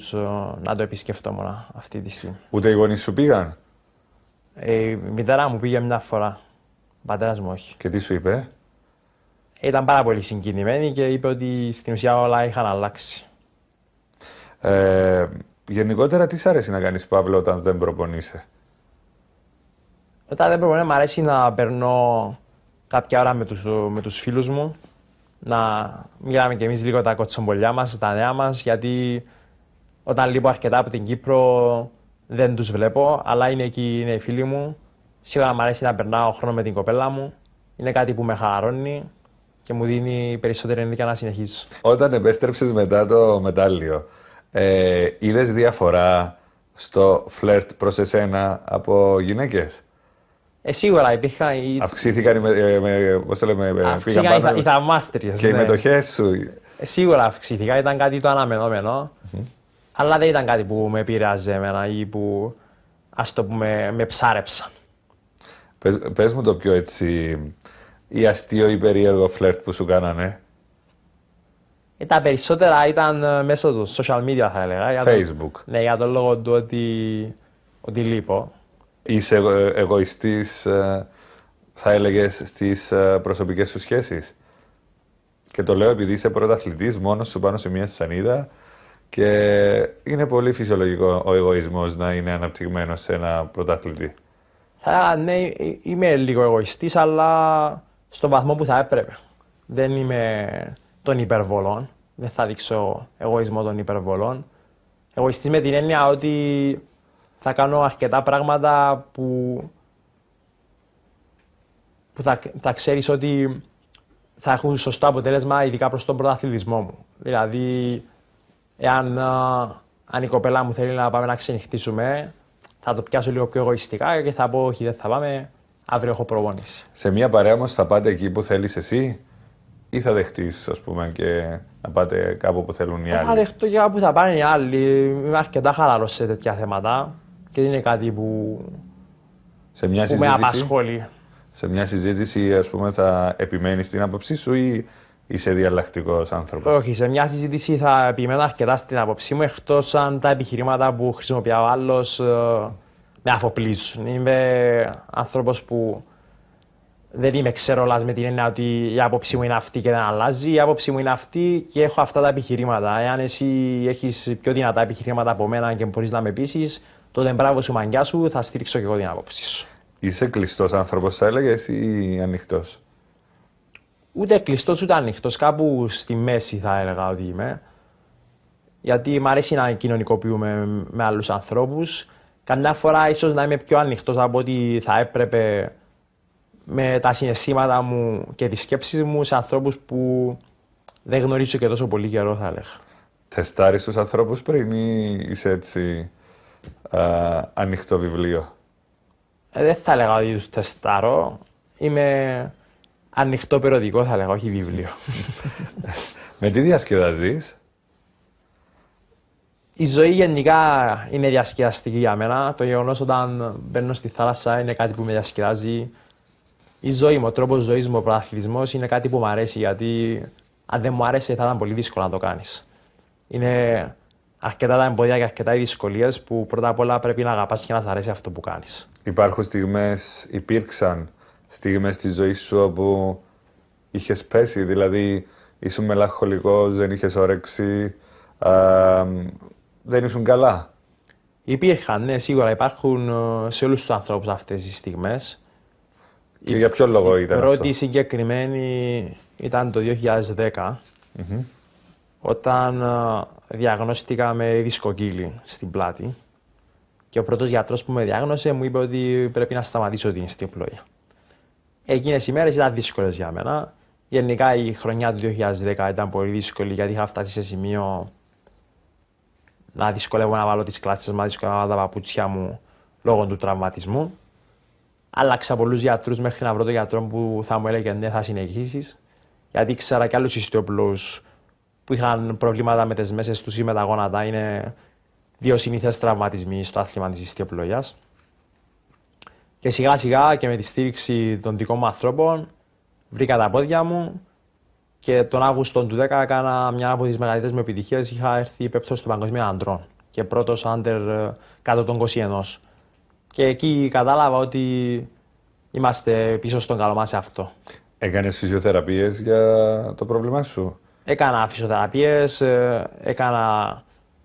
να το επισκεφτόμουν αυτή τη στιγμή. Ούτε οι γονείς σου πήγαν. Ε, η μητέρα μου πήγε μια φορά. Ο πατέρας μου όχι. Και τι σου είπε, Ήταν πάρα πολύ συγκινημένη και είπε ότι στην ουσία όλα είχαν αλλάξει. Ε, γενικότερα, τι σ' αρέσει να κάνεις, Παύλο, όταν δεν προπονείσαι. Όταν δεν προπονείσαι, μου αρέσει να περνώ κάποια ώρα με τους με τους φίλους μου, να μιλάμε κι εμείς λίγο τα κοτσομπολιά μας, τα νέα μας γιατί όταν λείπω αρκετά από την Κύπρο, δεν τους βλέπω, αλλά είναι εκεί, είναι οι φίλοι μου. Σίγουρα μου αρέσει να περνάω χρόνο με την κοπέλα μου. Είναι κάτι που με χαρώνει και μου δίνει περισσότερη ενέργεια να συνεχίσω. Όταν επέστρεψες μετά το μετάλλιο, ε, είδες διαφορά στο φλερτ προς εσένα από γυναίκες. Ε, σίγουρα υπήρχαν. Αυξήθηκαν οι, με, ε, ε, Και ναι. οι μετοχές σου. Ε, σίγουρα αυξήθηκαν, ήταν κάτι το αναμενόμενο. Mm-hmm αλλά δεν ήταν κάτι που με πήραζε εμένα ή που, ας το πούμε, με ψάρεψαν. Πες, μου το πιο έτσι ή αστείο ή περίεργο φλερτ που σου κάνανε. Ε, τα περισσότερα ήταν ε, μέσω του social media θα έλεγα. Facebook. Το, ναι, για τον λόγο του ότι, ότι λείπω. Είσαι εγω, εγωιστής, ε, θα έλεγες, στις ε, προσωπικές σου σχέσεις. Και το λέω επειδή είσαι αθλητής μόνος σου πάνω σε μια σανίδα και είναι πολύ φυσιολογικό ο εγωισμός να είναι αναπτυγμένος σε ένα πρωταθλητή. Θα, ναι, ε, είμαι λίγο εγωιστής, αλλά στον βαθμό που θα έπρεπε. Δεν είμαι των υπερβολών. Δεν θα δείξω εγωισμό των υπερβολών. Εγωιστής με την έννοια ότι θα κάνω αρκετά πράγματα που, που θα, θα ξέρεις ότι θα έχουν σωστό αποτέλεσμα, ειδικά προς τον πρωταθλητισμό μου. Δηλαδή, Εάν αν η κοπελά μου θέλει να πάμε να ξενυχτήσουμε, θα το πιάσω λίγο πιο εγωιστικά και θα πω: Όχι, δεν θα πάμε. Αύριο έχω προπόνηση. Σε μια παρέα όμως θα πάτε εκεί που θέλεις εσύ, ή θα δεχτείς, ας πούμε, και να πάτε κάπου που θέλουν οι ε, άλλοι. Θα δεχτώ και κάπου θα πάνε οι άλλοι. Είμαι αρκετά χαλαρός σε τέτοια θέματα και δεν είναι κάτι που, σε μια συζήτηση, με απασχολεί. Σε μια συζήτηση, ας πούμε, θα επιμένεις την άποψή σου ή είσαι διαλλακτικός άνθρωπος. Όχι, σε μια συζήτηση θα επιμένω αρκετά στην άποψή μου, εκτός αν τα επιχειρήματα που χρησιμοποιεί ο άλλος ε, με αφοπλίζουν. Είμαι άνθρωπος που δεν είμαι ξερολάς με την έννοια ότι η άποψή μου είναι αυτή και δεν αλλάζει. Η άποψή μου είναι αυτή και έχω αυτά τα επιχειρήματα. Εάν εσύ έχεις πιο δυνατά επιχειρήματα από μένα και μπορείς να με πείσεις, τότε μπράβο σου μαγκιά σου, θα στήριξω και εγώ την άποψή σου. Είσαι κλειστός άνθρωπος, θα έλεγες, ή ανοιχτός ούτε κλειστός ούτε ανοιχτός. Κάπου στη μέση θα έλεγα ότι είμαι. Γιατί μου αρέσει να κοινωνικοποιούμε με άλλους ανθρώπους. Καμιά φορά ίσως να είμαι πιο ανοιχτός από ό,τι θα έπρεπε με τα συναισθήματα μου και τις σκέψεις μου σε ανθρώπους που δεν γνωρίζω και τόσο πολύ καιρό, θα έλεγα. Τεστάρεις τους ανθρώπους πριν ή είσαι έτσι α, ανοιχτό βιβλίο. Ε, δεν θα έλεγα ότι τους τεστάρω. Είμαι Ανοιχτό περιοδικό θα λέγαω, όχι βιβλίο. Με τι διασκεδάζεις. Η ζωή γενικά είναι διασκεδαστική για μένα. Το γεγονός όταν μπαίνω στη θάλασσα είναι κάτι που με διασκεδάζει. Η ζωή μου, ο τρόπος ζωής μου, ο προαθλητισμός είναι κάτι που μου αρέσει γιατί αν δεν μου άρεσε θα ήταν πολύ δύσκολο να το κάνεις. Είναι αρκετά τα εμπόδια και αρκετά οι δυσκολίες που πρώτα απ' όλα πρέπει να αγαπάς και να σ' αρέσει αυτό που κάνεις. Υπάρχουν στιγμές, υπήρξαν στιγμές της ζωής σου όπου είχες πέσει, δηλαδή ήσουν μελαγχολικός, δεν είχες όρεξη, δεν ήσουν καλά. Υπήρχαν, ναι, σίγουρα υπάρχουν ε, σε όλους τους ανθρώπους αυτές τι στιγμές. Και για ποιο λόγο ήταν Η πρώτη συγκεκριμένη ήταν το 2010, όταν ε, διαγνώστηκα με δισκοκύλη στην πλάτη. Και ο πρώτος γιατρός που με διάγνωσε μου είπε ότι πρέπει να σταματήσω την πλόγια. Εκείνες οι μέρες ήταν δύσκολες για μένα. Γενικά η χρονιά του 2010 ήταν πολύ δύσκολη γιατί είχα φτάσει σε σημείο να δυσκολεύω να βάλω τις κλάσει μα να να βάλω τα παπούτσια μου λόγω του τραυματισμού. Άλλαξα πολλούς γιατρούς μέχρι να βρω τον γιατρό που θα μου έλεγε ναι, θα συνεχίσεις. Γιατί ξέρα και άλλους ιστιοπλού που είχαν προβλήματα με τις μέσες τους ή με τα γόνατα. Είναι δύο συνήθες τραυματισμοί στο άθλημα της ιστιοπλογιά. Και σιγά σιγά και με τη στήριξη των δικών μου ανθρώπων βρήκα τα πόδια μου και τον Αύγουστο του 10 έκανα μια από τις μεγαλύτερες μου επιτυχίες. Είχα έρθει υπεύθυνος του Παγκοσμίου Αντρών και πρώτος άντερ ε, κάτω των 21. Και εκεί κατάλαβα ότι είμαστε πίσω στον καλό μας αυτό. Έκανες φυσιοθεραπείες για το πρόβλημά σου. Έκανα φυσιοθεραπείες, ε, έκανα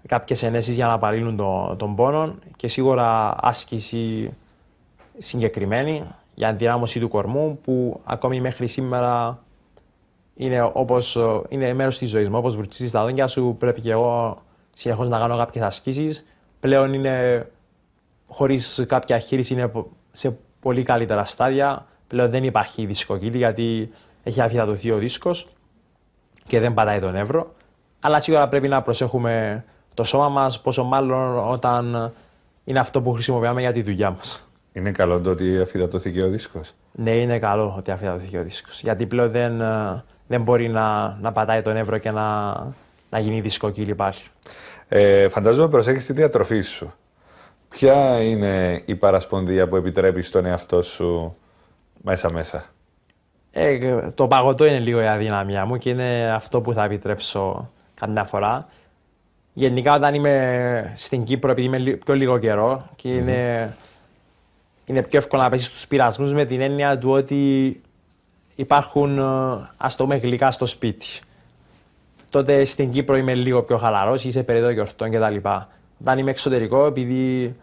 κάποιες ενέσεις για να απαλύνουν τον πόνο και σίγουρα άσκηση συγκεκριμένη για ενδυνάμωση του κορμού που ακόμη μέχρι σήμερα είναι, όπως, ε, είναι μέρος της ζωής μου. Όπως βρουτσίζεις τα δόντια σου πρέπει και εγώ συνεχώς να κάνω κάποιες ασκήσεις. Πλέον είναι χωρίς κάποια χείριση είναι σε πολύ καλύτερα στάδια. Πλέον δεν υπάρχει δισκοκύλη γιατί έχει αφιδατωθεί ο δίσκος και δεν πατάει τον εύρο. Αλλά σίγουρα πρέπει να προσέχουμε το σώμα μας, πόσο μάλλον όταν είναι αυτό που χρησιμοποιούμε για τη δουλειά μας. Είναι καλό το ότι αφιδατώθηκε ο δίσκος. Ναι, είναι καλό ότι αφιδατώθηκε ο δίσκος. Γιατί πλέον δεν, ε, δεν μπορεί να, να πατάει τον εύρο και να, να γίνει δισκοκύλι πάλι. Ε, φαντάζομαι προσέχεις τη διατροφή σου. Ποια είναι η παρασπονδία που επιτρέπει στον εαυτό σου μέσα-μέσα. Ε, το παγωτό είναι λίγο η αδυναμία μου και είναι αυτό που θα επιτρέψω καμιά φορά. Γενικά όταν είμαι στην Κύπρο, επειδή είμαι πιο λίγο καιρό και είναι είναι πιο εύκολο να πέσει στους πειρασμούς με την έννοια του ότι υπάρχουν ε, ας το πούμε γλυκά στο σπίτι. Τότε στην Κύπρο είμαι λίγο πιο χαλαρός, είσαι περίοδο γιορτών κτλ. Όταν είμαι εξωτερικό, επειδή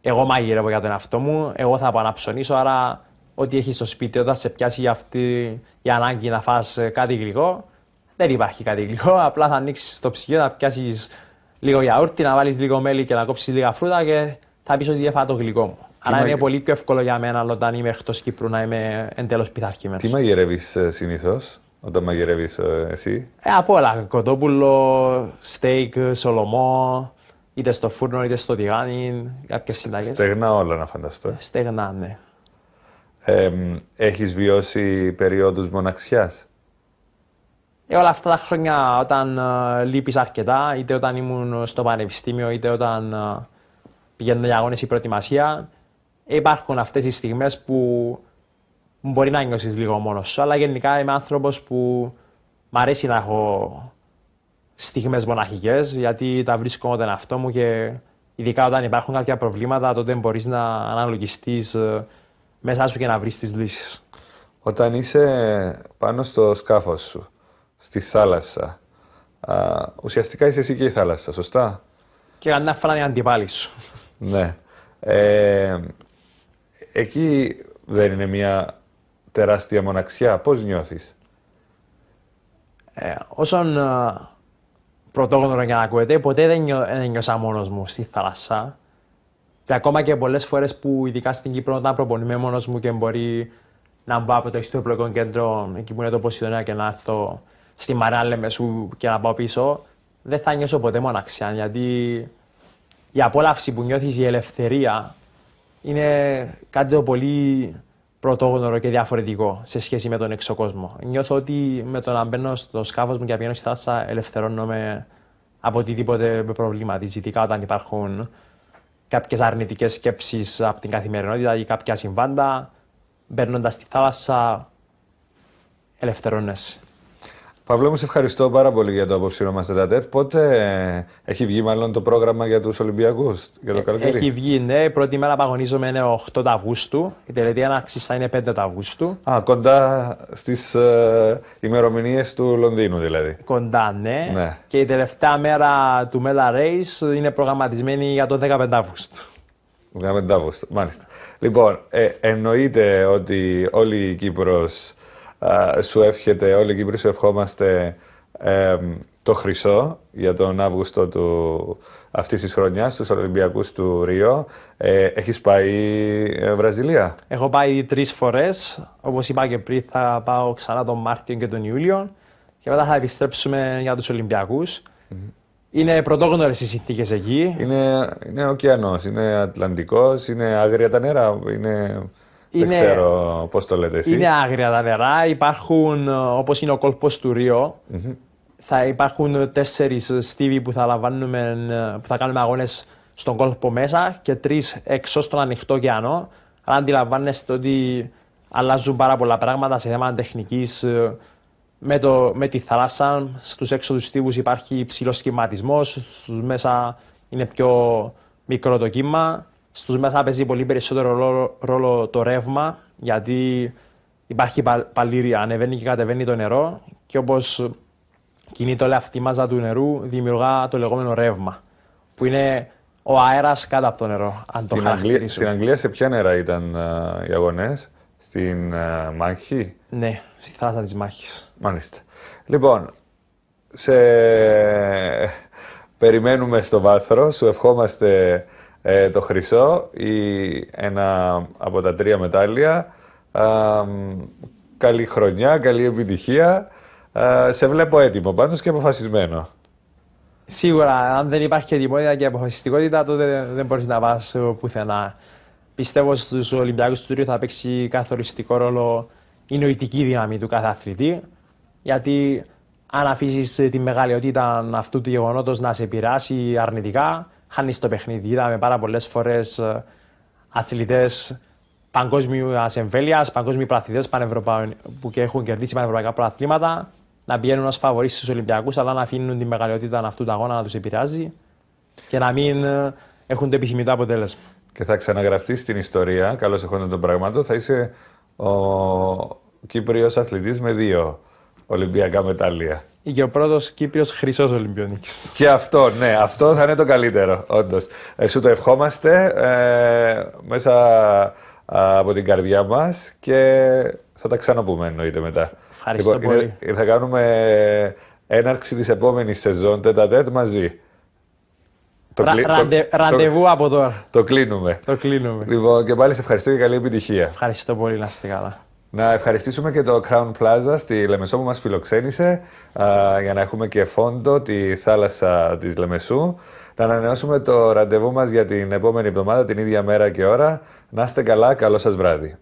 εγώ μαγειρεύω για τον εαυτό μου, εγώ θα πάω να ψωνίσω, άρα ό,τι έχεις στο σπίτι, όταν σε πιάσει για αυτή η ανάγκη να φά ε, κάτι γλυκό, δεν υπάρχει κάτι γλυκό. Απλά θα ανοίξεις το ψυγείο, θα πιάσεις λίγο γιαούρτι, να βάλεις λίγο μέλι και να κόψεις λίγα φρούτα και θα πεις ότι έφαγα το γλυκό μου. Αλλά είναι πολύ πιο εύκολο για μένα όταν είμαι εκτός Κύπρου να είμαι εντελώ πειθαρχημένο. Τι μαγειρεύεις ε, συνήθως όταν μαγειρεύεις ε, εσύ. Ε, από όλα. Κοτόπουλο, στέικ, σολομό, είτε στο φούρνο είτε στο τηγάνι, κάποιες συνταγές. Στεγνά όλα να φανταστώ. Ε, στεγνά, ναι. Ε, έχεις βιώσει περίοδους μοναξιάς. Ε, όλα αυτά τα χρόνια όταν ε, αρκετά, είτε όταν ήμουν στο πανεπιστήμιο, είτε όταν ε, πηγαίνουν για αγώνες ή προετοιμασία, υπάρχουν αυτές οι στιγμές που μπορεί να νιώσεις λίγο μόνος σου, αλλά γενικά είμαι άνθρωπος που μ' αρέσει να έχω στιγμές μοναχικές, γιατί τα βρίσκω με τον εαυτό μου και ειδικά όταν υπάρχουν κάποια προβλήματα, τότε μπορείς να αναλογιστείς ε, μέσα σου και να βρεις τις λύσεις. Όταν είσαι πάνω στο σκάφος σου, στη θάλασσα, α, ουσιαστικά είσαι εσύ και η θάλασσα, σωστά? Και κανένα φορά είναι σου. ναι. Ε, Εκεί δεν είναι μια τεράστια μοναξιά. Πώς νιώθεις? Ε, όσον ε, πρωτόγνωρο για να ακούετε, ποτέ δεν, νιώ, δεν νιώσα μόνος μου στη θάλασσα. Και ακόμα και πολλές φορές που ειδικά στην Κύπρο όταν μόνος μου και μπορεί να μπω από το ιστοπλοκό κέντρο εκεί που είναι το Ποσειδονέα και να έρθω στη Μαράλε Μεσού και να πάω πίσω, δεν θα νιώσω ποτέ μοναξιά, γιατί η απόλαυση που νιώθεις, η ελευθερία είναι κάτι το πολύ πρωτόγνωρο και διαφορετικό σε σχέση με τον εξωκόσμο. Νιώθω ότι με το να μπαίνω στο σκάφος μου και να πηγαίνω στη θάλασσα ελευθερώνομαι από οτιδήποτε με προβληματίζει, ειδικά όταν υπάρχουν κάποιες αρνητικές σκέψεις από την καθημερινότητα ή κάποια συμβάντα. Μπαίνοντας στη θάλασσα, ελευθερώνεσαι. Παύλο, μου σε ευχαριστώ πάρα πολύ για το απόψινό μας τετατέτ. Πότε ε, έχει βγει, μάλλον, το πρόγραμμα για τους Ολυμπιακούς, για το ε, καλοκαίρι. Έχει βγει, ναι. Η πρώτη μέρα αγωνίζομαι είναι 8 Αυγούστου. Η τελετή ανάρξη θα είναι 5 Αυγούστου. Α, κοντά στις ε, ημερομηνίες του Λονδίνου, δηλαδή. Κοντά, ναι. ναι. Και η τελευταία μέρα του μέλα Race είναι προγραμματισμένη για το 15 Αυγούστου. 15 Αυγούστου, μάλιστα. Λοιπόν, ε, εννοείται ότι όλη η Κύπρος σου εύχεται, όλοι οι Κύπροι σου ευχόμαστε το χρυσό για τον Αύγουστο του, αυτής της χρονιάς, στους Ολυμπιακούς του Ρίο. Ε, έχεις πάει ε, Βραζιλία. Έχω πάει τρεις φορές. Όπως είπα και πριν θα πάω ξανά τον Μάρτιο και τον Ιούλιο και μετά θα επιστρέψουμε για τους ολυμπιακους mm-hmm. Είναι πρωτόγνωρες οι συνθήκες εκεί. Είναι, είναι ωκεανός, είναι ατλαντικός, είναι άγρια τα νερά. Είναι δεν ξέρω πώς το λέτε εσείς. Είναι άγρια τα νερά. Υπάρχουν, ε, όπως είναι ο κόλπος του ριο θα υπάρχουν τέσσερις στίβοι που θα, ε, θα κάνουμε αγώνες στον κόλπο μέσα και τρεις έξω στον ανοιχτό ωκεανό. Αν αντιλαμβάνεστε ότι αλλάζουν πάρα πολλά πράγματα σε θέμα τεχνικής. Ε, με, το, με τη θάλασσα, στους έξω τους στίβους υπάρχει υψηλός σχηματισμός, στους μέσα είναι πιο μικρό το κύμα στους μέσα παίζει πολύ περισσότερο ρόλο, ρόλο το ρεύμα, γιατί υπάρχει παλήρια, ανεβαίνει και κατεβαίνει το νερό και όπως κινείται όλη αυτή η μάζα του νερού, δημιουργά το λεγόμενο ρεύμα, που είναι ο αέρας κάτω από το νερό. Αν στην, το Αγγλία, στην Αγγλία σε ποια νερά ήταν ε, οι αγωνές, στην ε, μάχη. Ναι, στη θάλασσα της μάχης. Μάλιστα. Λοιπόν, σε περιμένουμε στο βάθρο, σου ευχόμαστε ε, το χρυσό ή ένα από τα τρία μετάλλια. καλή χρονιά, καλή επιτυχία. σε βλέπω έτοιμο πάντως και αποφασισμένο. Σίγουρα, αν δεν υπάρχει ετοιμότητα και αποφασιστικότητα, τότε δεν μπορείς να πας ε, πουθενά. Πιστεύω στους Ολυμπιακούς του Τρίου θα παίξει καθοριστικό ρόλο η νοητική δύναμη του κάθε αθλητή. Γιατί αν αφήσεις τη μεγαλειότητα αυτού του γεγονότος να σε επηρεάσει αρνητικά, χάνεις το παιχνίδι. Είδαμε πάρα πολλές φορές ε, αθλητές παγκόσμιου εμβέλεια, παγκόσμιοι πραθυδέ που και έχουν κερδίσει πανευρωπαϊκά προαθλήματα να πηγαίνουν ως φαβορείς στους Ολυμπιακούς, αλλά να αφήνουν τη μεγαλειότητα αυτού του αγώνα να τους επηρεάζει και να μην ε, έχουν το επιθυμητό αποτέλεσμα. Και θα ξαναγραφτείς στην ιστορία, καλώς εχόντων των πραγμάτων, θα είσαι ο κύπριος αθλητής με δύο Ολυμπιακά μετάλλια. και ο πρώτος Κύπριος χρυσός Ολυμπιονίκης. Και αυτό, ναι, αυτό θα είναι το καλύτερο, όντως. Ε, σου το ευχόμαστε ε, μέσα από την καρδιά μας και θα τα ξαναπούμε εννοείται μετά. Ευχαριστώ λοιπόν, πολύ. θα κάνουμε έναρξη της επόμενης σεζόν τέτα τέτ μαζί. Το Ρα, το, ραντεβού από τώρα. Το κλείνουμε. Το κλείνουμε. Λοιπόν, και πάλι σε ευχαριστώ και καλή επιτυχία. Ευχαριστώ πολύ, να είστε καλά. Να ευχαριστήσουμε και το Crown Plaza στη Λεμεσό που μας φιλοξένησε για να έχουμε και φόντο τη θάλασσα της Λεμεσού. Να ανανεώσουμε το ραντεβού μας για την επόμενη εβδομάδα, την ίδια μέρα και ώρα. Να είστε καλά, καλό σας βράδυ.